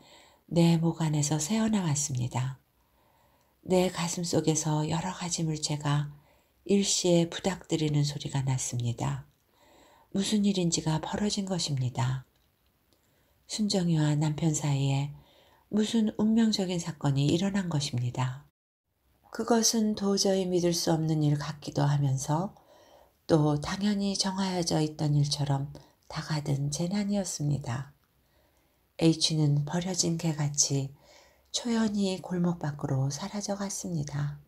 내 목 안에서 새어나왔습니다. 내 가슴 속에서 여러 가지 물체가 일시에 부닥뜨리는 소리가 났습니다. 무슨 일인지가 벌어진 것입니다. 순정이와 남편 사이에 무슨 운명적인 사건이 일어난 것입니다. 그것은 도저히 믿을 수 없는 일 같기도 하면서 또 당연히 정하여져 있던 일처럼 다가든 재난이었습니다. H는 버려진 개같이 초연히 골목 밖으로 사라져 갔습니다.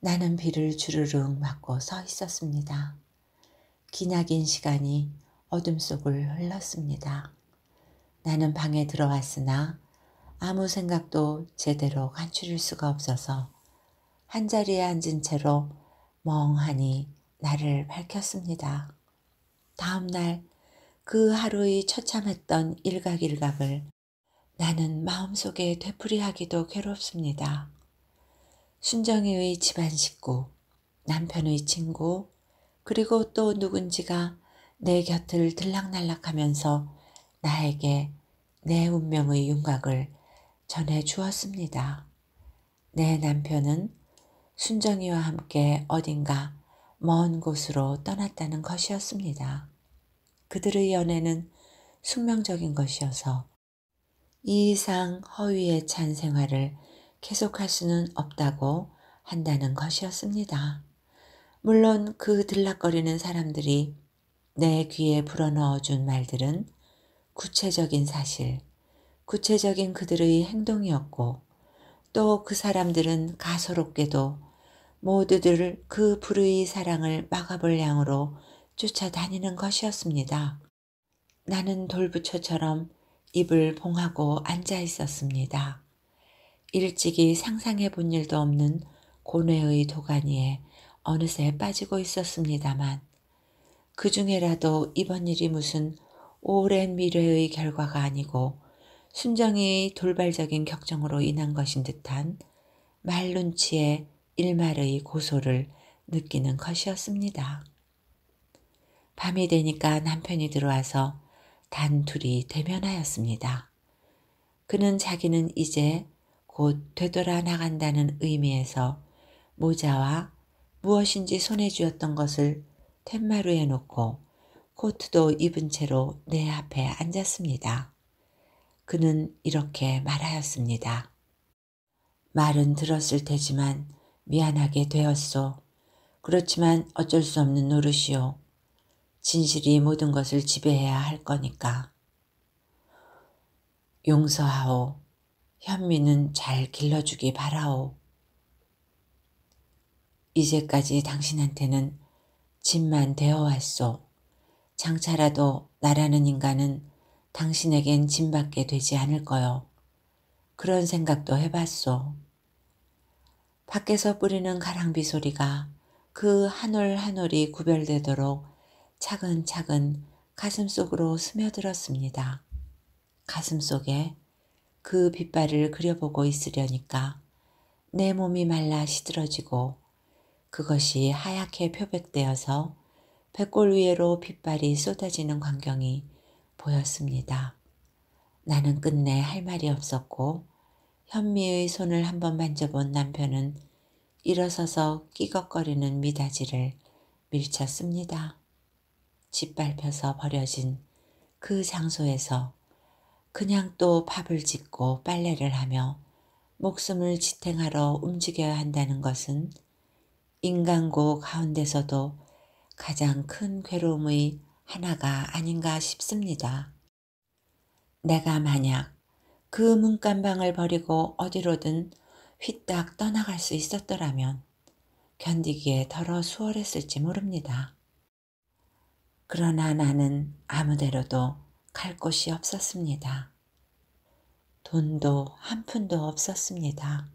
나는 비를 주르륵 맞고 서 있었습니다. 기나긴 시간이 어둠 속을 흘렀습니다. 나는 방에 들어왔으나 아무 생각도 제대로 간추릴 수가 없어서 한자리에 앉은 채로 멍하니 나를 밝혔습니다. 다음 날 그 하루의 처참했던 일각일각을 나는 마음속에 되풀이하기도 괴롭습니다. 순정이의 집안 식구, 남편의 친구, 그리고 또 누군지가 내 곁을 들락날락하면서 나에게 내 운명의 윤곽을 전해 주었습니다. 내 남편은 순정이와 함께 어딘가 먼 곳으로 떠났다는 것이었습니다. 그들의 연애는 숙명적인 것이어서 이 이상 허위에 찬 생활을 계속할 수는 없다고 한다는 것이었습니다. 물론 그 들락거리는 사람들이 내 귀에 불어넣어 준 말들은 구체적인 사실, 구체적인 그들의 행동이었고 또 그 사람들은 가소롭게도 모두들 그 불의의 사랑을 막아볼 양으로 쫓아다니는 것이었습니다. 나는 돌부처처럼 입을 봉하고 앉아 있었습니다. 일찍이 상상해 본 일도 없는 고뇌의 도가니에 어느새 빠지고 있었습니다만 그 중에라도 이번 일이 무슨 오랜 미래의 결과가 아니고 순정의 돌발적인 격정으로 인한 것인 듯한 말눈치의 일말의 고소를 느끼는 것이었습니다. 밤이 되니까 남편이 들어와서 단 둘이 대면하였습니다. 그는 자기는 이제 곧 되돌아 나간다는 의미에서 모자와 무엇인지 손에 쥐었던 것을 텐마루에 놓고 코트도 입은 채로 내 앞에 앉았습니다. 그는 이렇게 말하였습니다. 말은 들었을 테지만 미안하게 되었소. 그렇지만 어쩔 수 없는 노릇이오. 진실이 모든 것을 지배해야 할 거니까. 용서하오. 현미는 잘 길러주기 바라오. 이제까지 당신한테는 집만 되어왔소. 장차라도 나라는 인간은 당신에겐 짐밖에 되지 않을 거요. 그런 생각도 해봤소. 밖에서 뿌리는 가랑비 소리가 그한올 한올이 구별되도록 차근차근 가슴 속으로 스며들었습니다. 가슴 속에 그 빛발을 그려보고 있으려니까 내 몸이 말라 시들어지고 그것이 하얗게 표백되어서 백골 위에로 빛발이 쏟아지는 광경이 보였습니다. 나는 끝내 할 말이 없었고 현미의 손을 한번 만져본 남편은 일어서서 끼걱거리는 미닫이를 밀쳤습니다. 짓밟혀서 버려진 그 장소에서 그냥 또 밥을 짓고 빨래를 하며 목숨을 지탱하러 움직여야 한다는 것은 인간고 가운데서도 가장 큰 괴로움의 하나가 아닌가 싶습니다. 내가 만약 그 문간방을 버리고 어디로든 휘딱 떠나갈 수 있었더라면 견디기에 더러 수월했을지 모릅니다. 그러나 나는 아무데로도 갈 곳이 없었습니다. 돈도 한 푼도 없었습니다.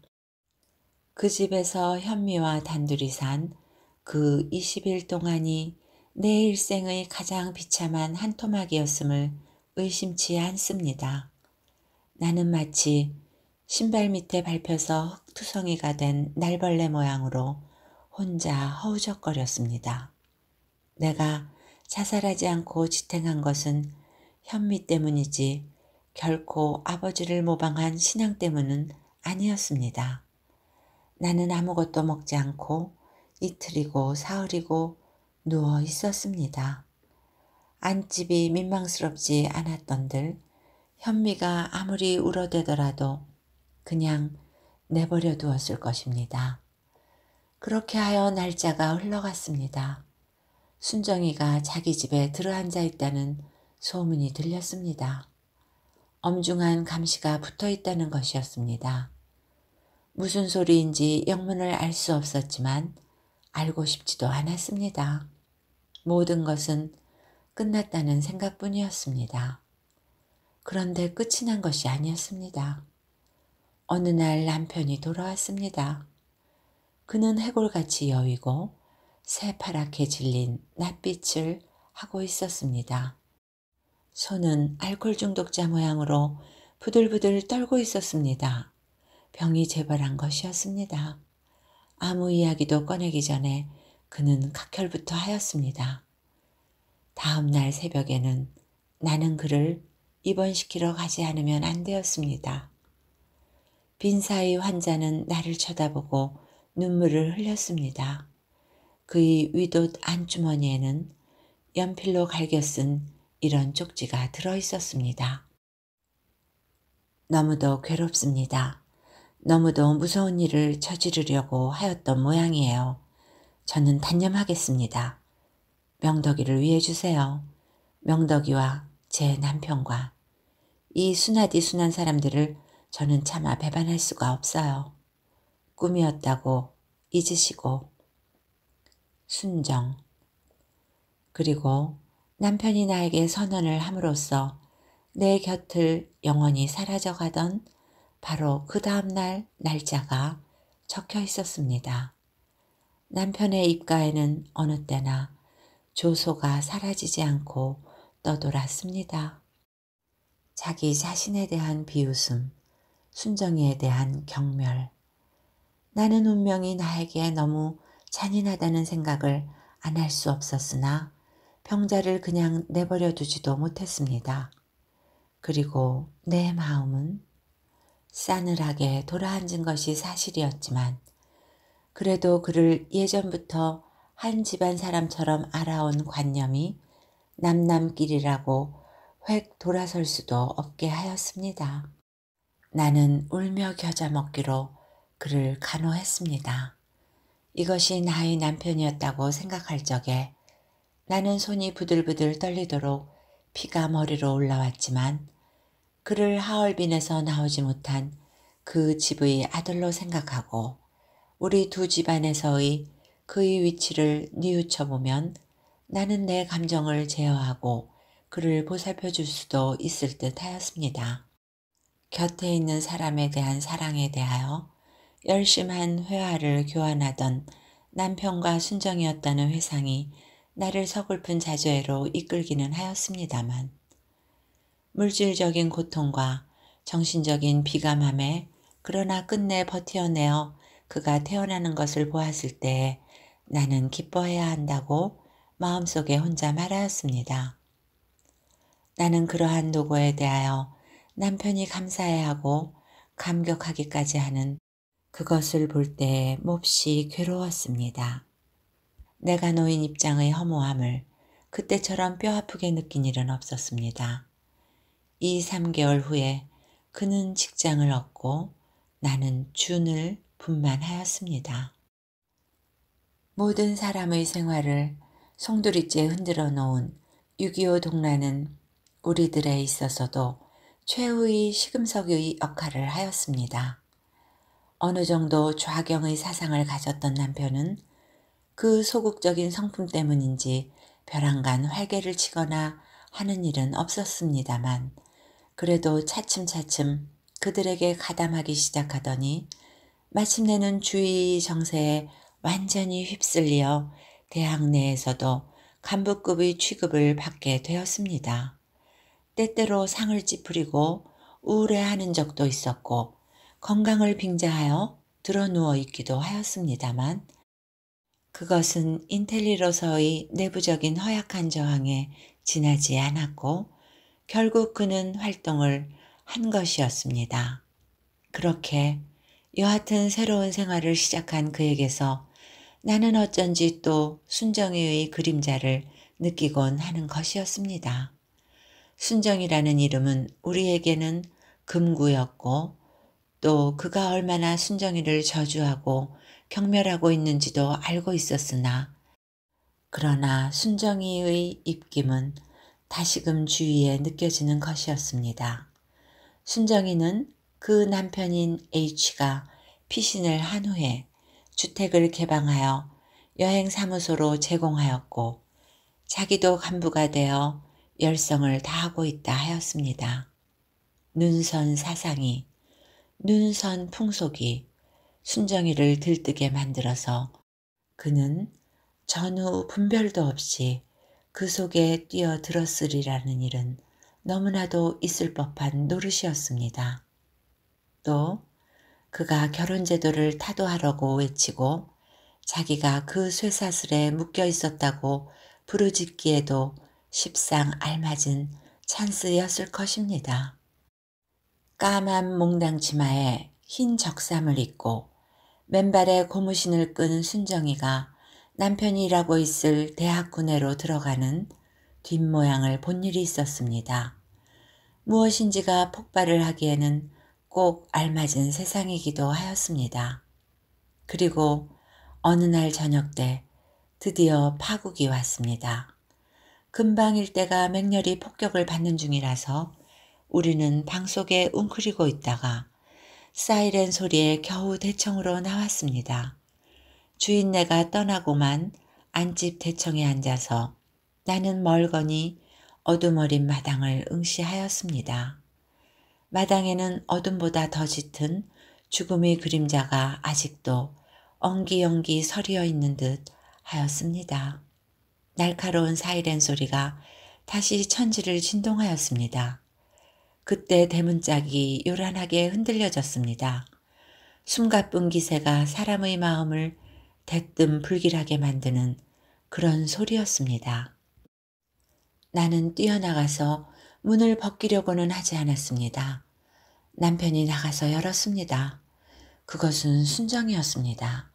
그 집에서 현미와 단둘이 산 그 20일 동안이 내 일생의 가장 비참한 한 토막이었음을 의심치 않습니다. 나는 마치 신발 밑에 밟혀서 흙투성이가 된 날벌레 모양으로 혼자 허우적거렸습니다. 내가 자살하지 않고 지탱한 것은 현미 때문이지 결코 아버지를 모방한 신앙 때문은 아니었습니다. 나는 아무것도 먹지 않고 이틀이고 사흘이고 누워 있었습니다. 안집이 민망스럽지 않았던들 현미가 아무리 울어대더라도 그냥 내버려 두었을 것입니다. 그렇게 하여 날짜가 흘러갔습니다. 순정이가 자기 집에 들어앉아 있다는 소문이 들렸습니다. 엄중한 감시가 붙어 있다는 것이었습니다. 무슨 소리인지 영문을 알 수 없었지만 알고 싶지도 않았습니다. 모든 것은 끝났다는 생각뿐이었습니다. 그런데 끝이 난 것이 아니었습니다. 어느 날 남편이 돌아왔습니다. 그는 해골같이 여위고 새파랗게 질린 낯빛을 하고 있었습니다. 손은 알코올 중독자 모양으로 부들부들 떨고 있었습니다. 병이 재발한 것이었습니다. 아무 이야기도 꺼내기 전에 그는 각혈부터 하였습니다. 다음 날 새벽에는 나는 그를 입원시키러 가지 않으면 안 되었습니다. 빈사의 환자는 나를 쳐다보고 눈물을 흘렸습니다. 그의 위옷 안주머니에는 연필로 갈겨 쓴 이런 쪽지가 들어 있었습니다. 너무도 괴롭습니다. 너무도 무서운 일을 저지르려고 하였던 모양이에요. 저는 단념하겠습니다. 명덕이를 위해 주세요. 명덕이와 제 남편과 이 순하디 순한 사람들을 저는 차마 배반할 수가 없어요. 꿈이었다고 잊으시고 순정 그리고 남편이 나에게 선언을 함으로써 내 곁을 영원히 사라져가던 바로 그 다음날 날짜가 적혀 있었습니다. 남편의 입가에는 어느 때나 조소가 사라지지 않고 떠돌았습니다. 자기 자신에 대한 비웃음, 순정이에 대한 경멸. 나는 운명이 나에게 너무 잔인하다는 생각을 안 할 수 없었으나 병자를 그냥 내버려 두지도 못했습니다. 그리고 내 마음은 싸늘하게 돌아앉은 것이 사실이었지만 그래도 그를 예전부터 한 집안 사람처럼 알아온 관념이 남남길이라고획 돌아설 수도 없게 하였습니다. 나는 울며 겨자 먹기로 그를 간호했습니다. 이것이 나의 남편이었다고 생각할 적에 나는 손이 부들부들 떨리도록 피가 머리로 올라왔지만 그를 하얼빈에서 나오지 못한 그 집의 아들로 생각하고 우리 두 집안에서의 그의 위치를 뉘우쳐보면 나는 내 감정을 제어하고 그를 보살펴 줄 수도 있을 듯 하였습니다. 곁에 있는 사람에 대한 사랑에 대하여 열심한 회화를 교환하던 남편과 순정이었다는 회상이 나를 서글픈 자제로 이끌기는 하였습니다만 물질적인 고통과 정신적인 비감함에 그러나 끝내 버텨내어 그가 태어나는 것을 보았을 때 나는 기뻐해야 한다고 마음속에 혼자 말하였습니다. 나는 그러한 노고에 대하여 남편이 감사해하고 감격하기까지 하는 그것을 볼 때 몹시 괴로웠습니다. 내가 놓인 입장의 허무함을 그때처럼 뼈아프게 느낀 일은 없었습니다. 이 3개월 후에 그는 직장을 얻고 나는 준을 분만하였습니다. 모든 사람의 생활을 송두리째 흔들어 놓은 6.25 동란은 우리들에 있어서도 최후의 시금석의 역할을 하였습니다. 어느 정도 좌경의 사상을 가졌던 남편은 그 소극적인 성품 때문인지 벼랑간 활개를 치거나 하는 일은 없었습니다만 그래도 차츰차츰 그들에게 가담하기 시작하더니 마침내는 주위 정세에 완전히 휩쓸려 대학 내에서도 간부급의 취급을 받게 되었습니다. 때때로 상을 찌푸리고 우울해하는 적도 있었고 건강을 빙자하여 드러누워 있기도 하였습니다만 그것은 인텔리로서의 내부적인 허약한 저항에 지나지 않았고 결국 그는 활동을 한 것이었습니다. 그렇게 여하튼 새로운 생활을 시작한 그에게서 나는 어쩐지 또 순정이의 그림자를 느끼곤 하는 것이었습니다. 순정이라는 이름은 우리에게는 금구였고 또 그가 얼마나 순정이를 저주하고 경멸하고 있는지도 알고 있었으나 그러나 순정이의 입김은 다시금 주위에 느껴지는 것이었습니다. 순정이는 그 남편인 H가 피신을 한 후에 주택을 개방하여 여행사무소로 제공하였고 자기도 간부가 되어 열성을 다하고 있다 하였습니다. 눈선 사상이 눈선 풍속이 순정이를 들뜨게 만들어서 그는 전후 분별도 없이 그 속에 뛰어들었으리라는 일은 너무나도 있을 법한 노릇이었습니다. 또 그가 결혼제도를 타도하라고 외치고 자기가 그 쇠사슬에 묶여 있었다고 부르짖기에도 십상 알맞은 찬스였을 것입니다. 까만 몽당 치마에 흰 적삼을 입고 맨발에 고무신을 끈 순정이가 남편이 일하고 있을 대학군에로 들어가는 뒷모양을 본 일이 있었습니다. 무엇인지가 폭발을 하기에는 꼭 알맞은 세상이기도 하였습니다. 그리고 어느 날 저녁 때 드디어 파국이 왔습니다. 금방 일대가 맹렬히 폭격을 받는 중이라서 우리는 방 속에 웅크리고 있다가 사이렌 소리에 겨우 대청으로 나왔습니다. 주인네가 떠나고만 안집 대청에 앉아서 나는 멀거니 어둠어린 마당을 응시하였습니다. 마당에는 어둠보다 더 짙은 죽음의 그림자가 아직도 엉기엉기 서리어 있는 듯 하였습니다. 날카로운 사이렌 소리가 다시 천지를 진동하였습니다. 그때 대문짝이 요란하게 흔들려졌습니다. 숨가쁜 기세가 사람의 마음을 대뜸 불길하게 만드는 그런 소리였습니다. 나는 뛰어나가서 문을 벗기려고는 하지 않았습니다. 남편이 나가서 열었습니다. 그것은 순정이었습니다.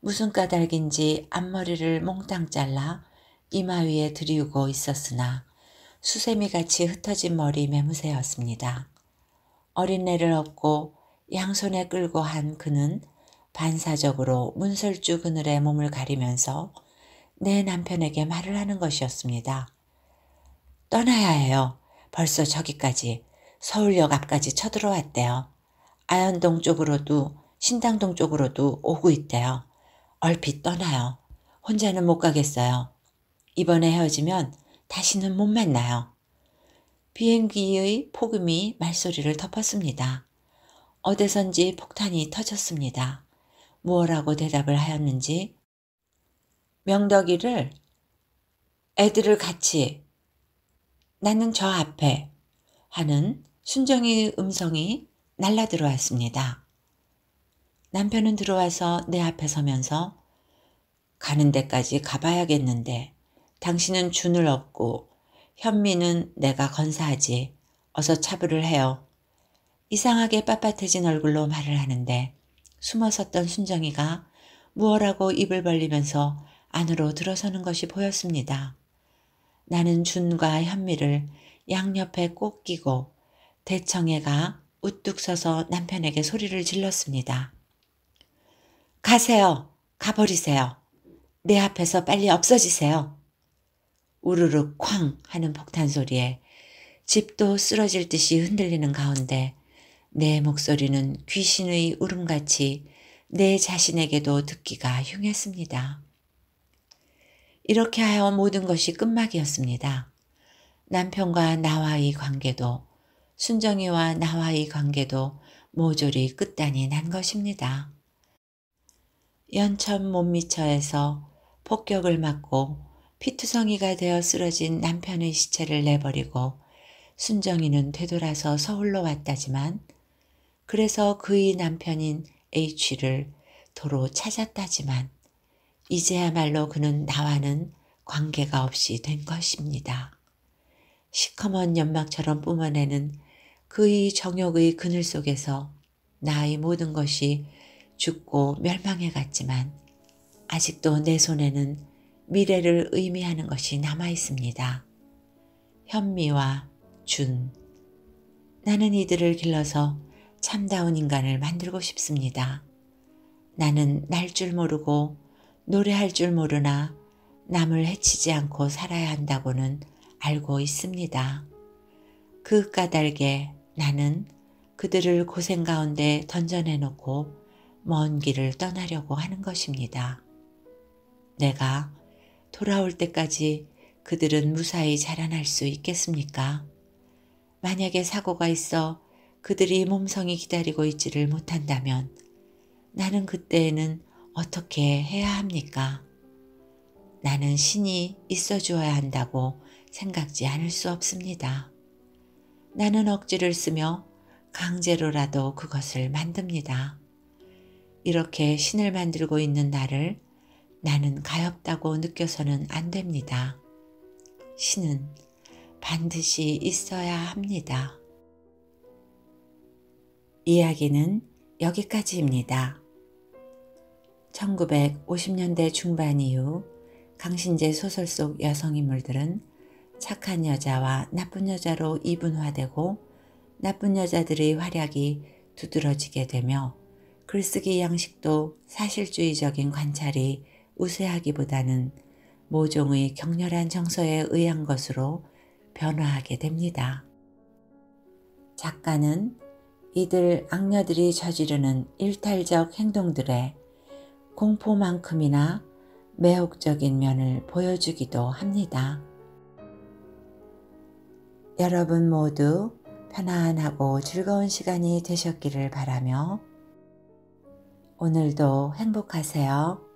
무슨 까닭인지 앞머리를 몽땅 잘라 이마 위에 들이우고 있었으나 수세미같이 흩어진 머리 매무새였습니다. 어린애를 업고 양손에 끌고 한 그는 반사적으로 문설주 그늘에 몸을 가리면서 내 남편에게 말을 하는 것이었습니다. 떠나야 해요. 벌써 저기까지. 서울역 앞까지 쳐들어왔대요. 아현동 쪽으로도 신당동 쪽으로도 오고 있대요. 얼핏 떠나요. 혼자는 못 가겠어요. 이번에 헤어지면 다시는 못 만나요. 비행기의 폭음이 말소리를 덮었습니다. 어디선지 폭탄이 터졌습니다. 무엇라고 대답을 하였는지 명덕이를 애들을 같이 나는 저 앞에 하는 순정의 음성이 날라 들어왔습니다. 남편은 들어와서 내 앞에 서면서 가는 데까지 가봐야겠는데 당신은 준을 얻고 현미는 내가 건사하지 어서 차별을 해요. 이상하게 빳빳해진 얼굴로 말을 하는데 숨어 섰던 순정이가 무어라고 입을 벌리면서 안으로 들어서는 것이 보였습니다. 나는 준과 현미를 양옆에 꼭 끼고 대청애가 우뚝 서서 남편에게 소리를 질렀습니다. 가세요. 가버리세요. 내 앞에서 빨리 없어지세요. 우르르 쾅 하는 폭탄 소리에 집도 쓰러질 듯이 흔들리는 가운데 내 목소리는 귀신의 울음같이 내 자신에게도 듣기가 흉했습니다. 이렇게 하여 모든 것이 끝막이었습니다. 남편과 나와의 관계도 순정이와 나와의 관계도 모조리 끝단이 난 것입니다. 연천 못미처에서 폭격을 맞고 피투성이가 되어 쓰러진 남편의 시체를 내버리고 순정이는 되돌아서 서울로 왔다지만 그래서 그의 남편인 H를 도로 찾았다지만 이제야말로 그는 나와는 관계가 없이 된 것입니다. 시커먼 연막처럼 뿜어내는 그의 정욕의 그늘 속에서 나의 모든 것이 죽고 멸망해 갔지만 아직도 내 손에는 미래를 의미하는 것이 남아 있습니다. 현미와 준. 나는 이들을 길러서 참다운 인간을 만들고 싶습니다. 나는 날 줄 모르고 노래할 줄 모르나 남을 해치지 않고 살아야 한다고는 알고 있습니다. 그 까닭에 나는 그들을 고생 가운데 던져내놓고 먼 길을 떠나려고 하는 것입니다. 내가 돌아올 때까지 그들은 무사히 자라날 수 있겠습니까? 만약에 사고가 있어 그들이 몸성이 기다리고 있지를 못한다면 나는 그때에는 어떻게 해야 합니까? 나는 신이 있어 주어야 한다고 생각지 않을 수 없습니다. 나는 억지를 쓰며 강제로라도 그것을 만듭니다. 이렇게 신을 만들고 있는 나를 나는 가엽다고 느껴서는 안 됩니다. 신은 반드시 있어야 합니다. 이야기는 여기까지입니다. 1950년대 중반 이후 강신재 소설 속 여성 인물들은 착한 여자와 나쁜 여자로 이분화되고 나쁜 여자들의 활약이 두드러지게 되며 글쓰기 양식도 사실주의적인 관찰이 우세하기보다는 모종의 격렬한 정서에 의한 것으로 변화하게 됩니다. 작가는 이들 악녀들이 저지르는 일탈적 행동들의 공포만큼이나 매혹적인 면을 보여주기도 합니다. 여러분 모두 편안하고 즐거운 시간이 되셨기를 바라며 오늘도 행복하세요.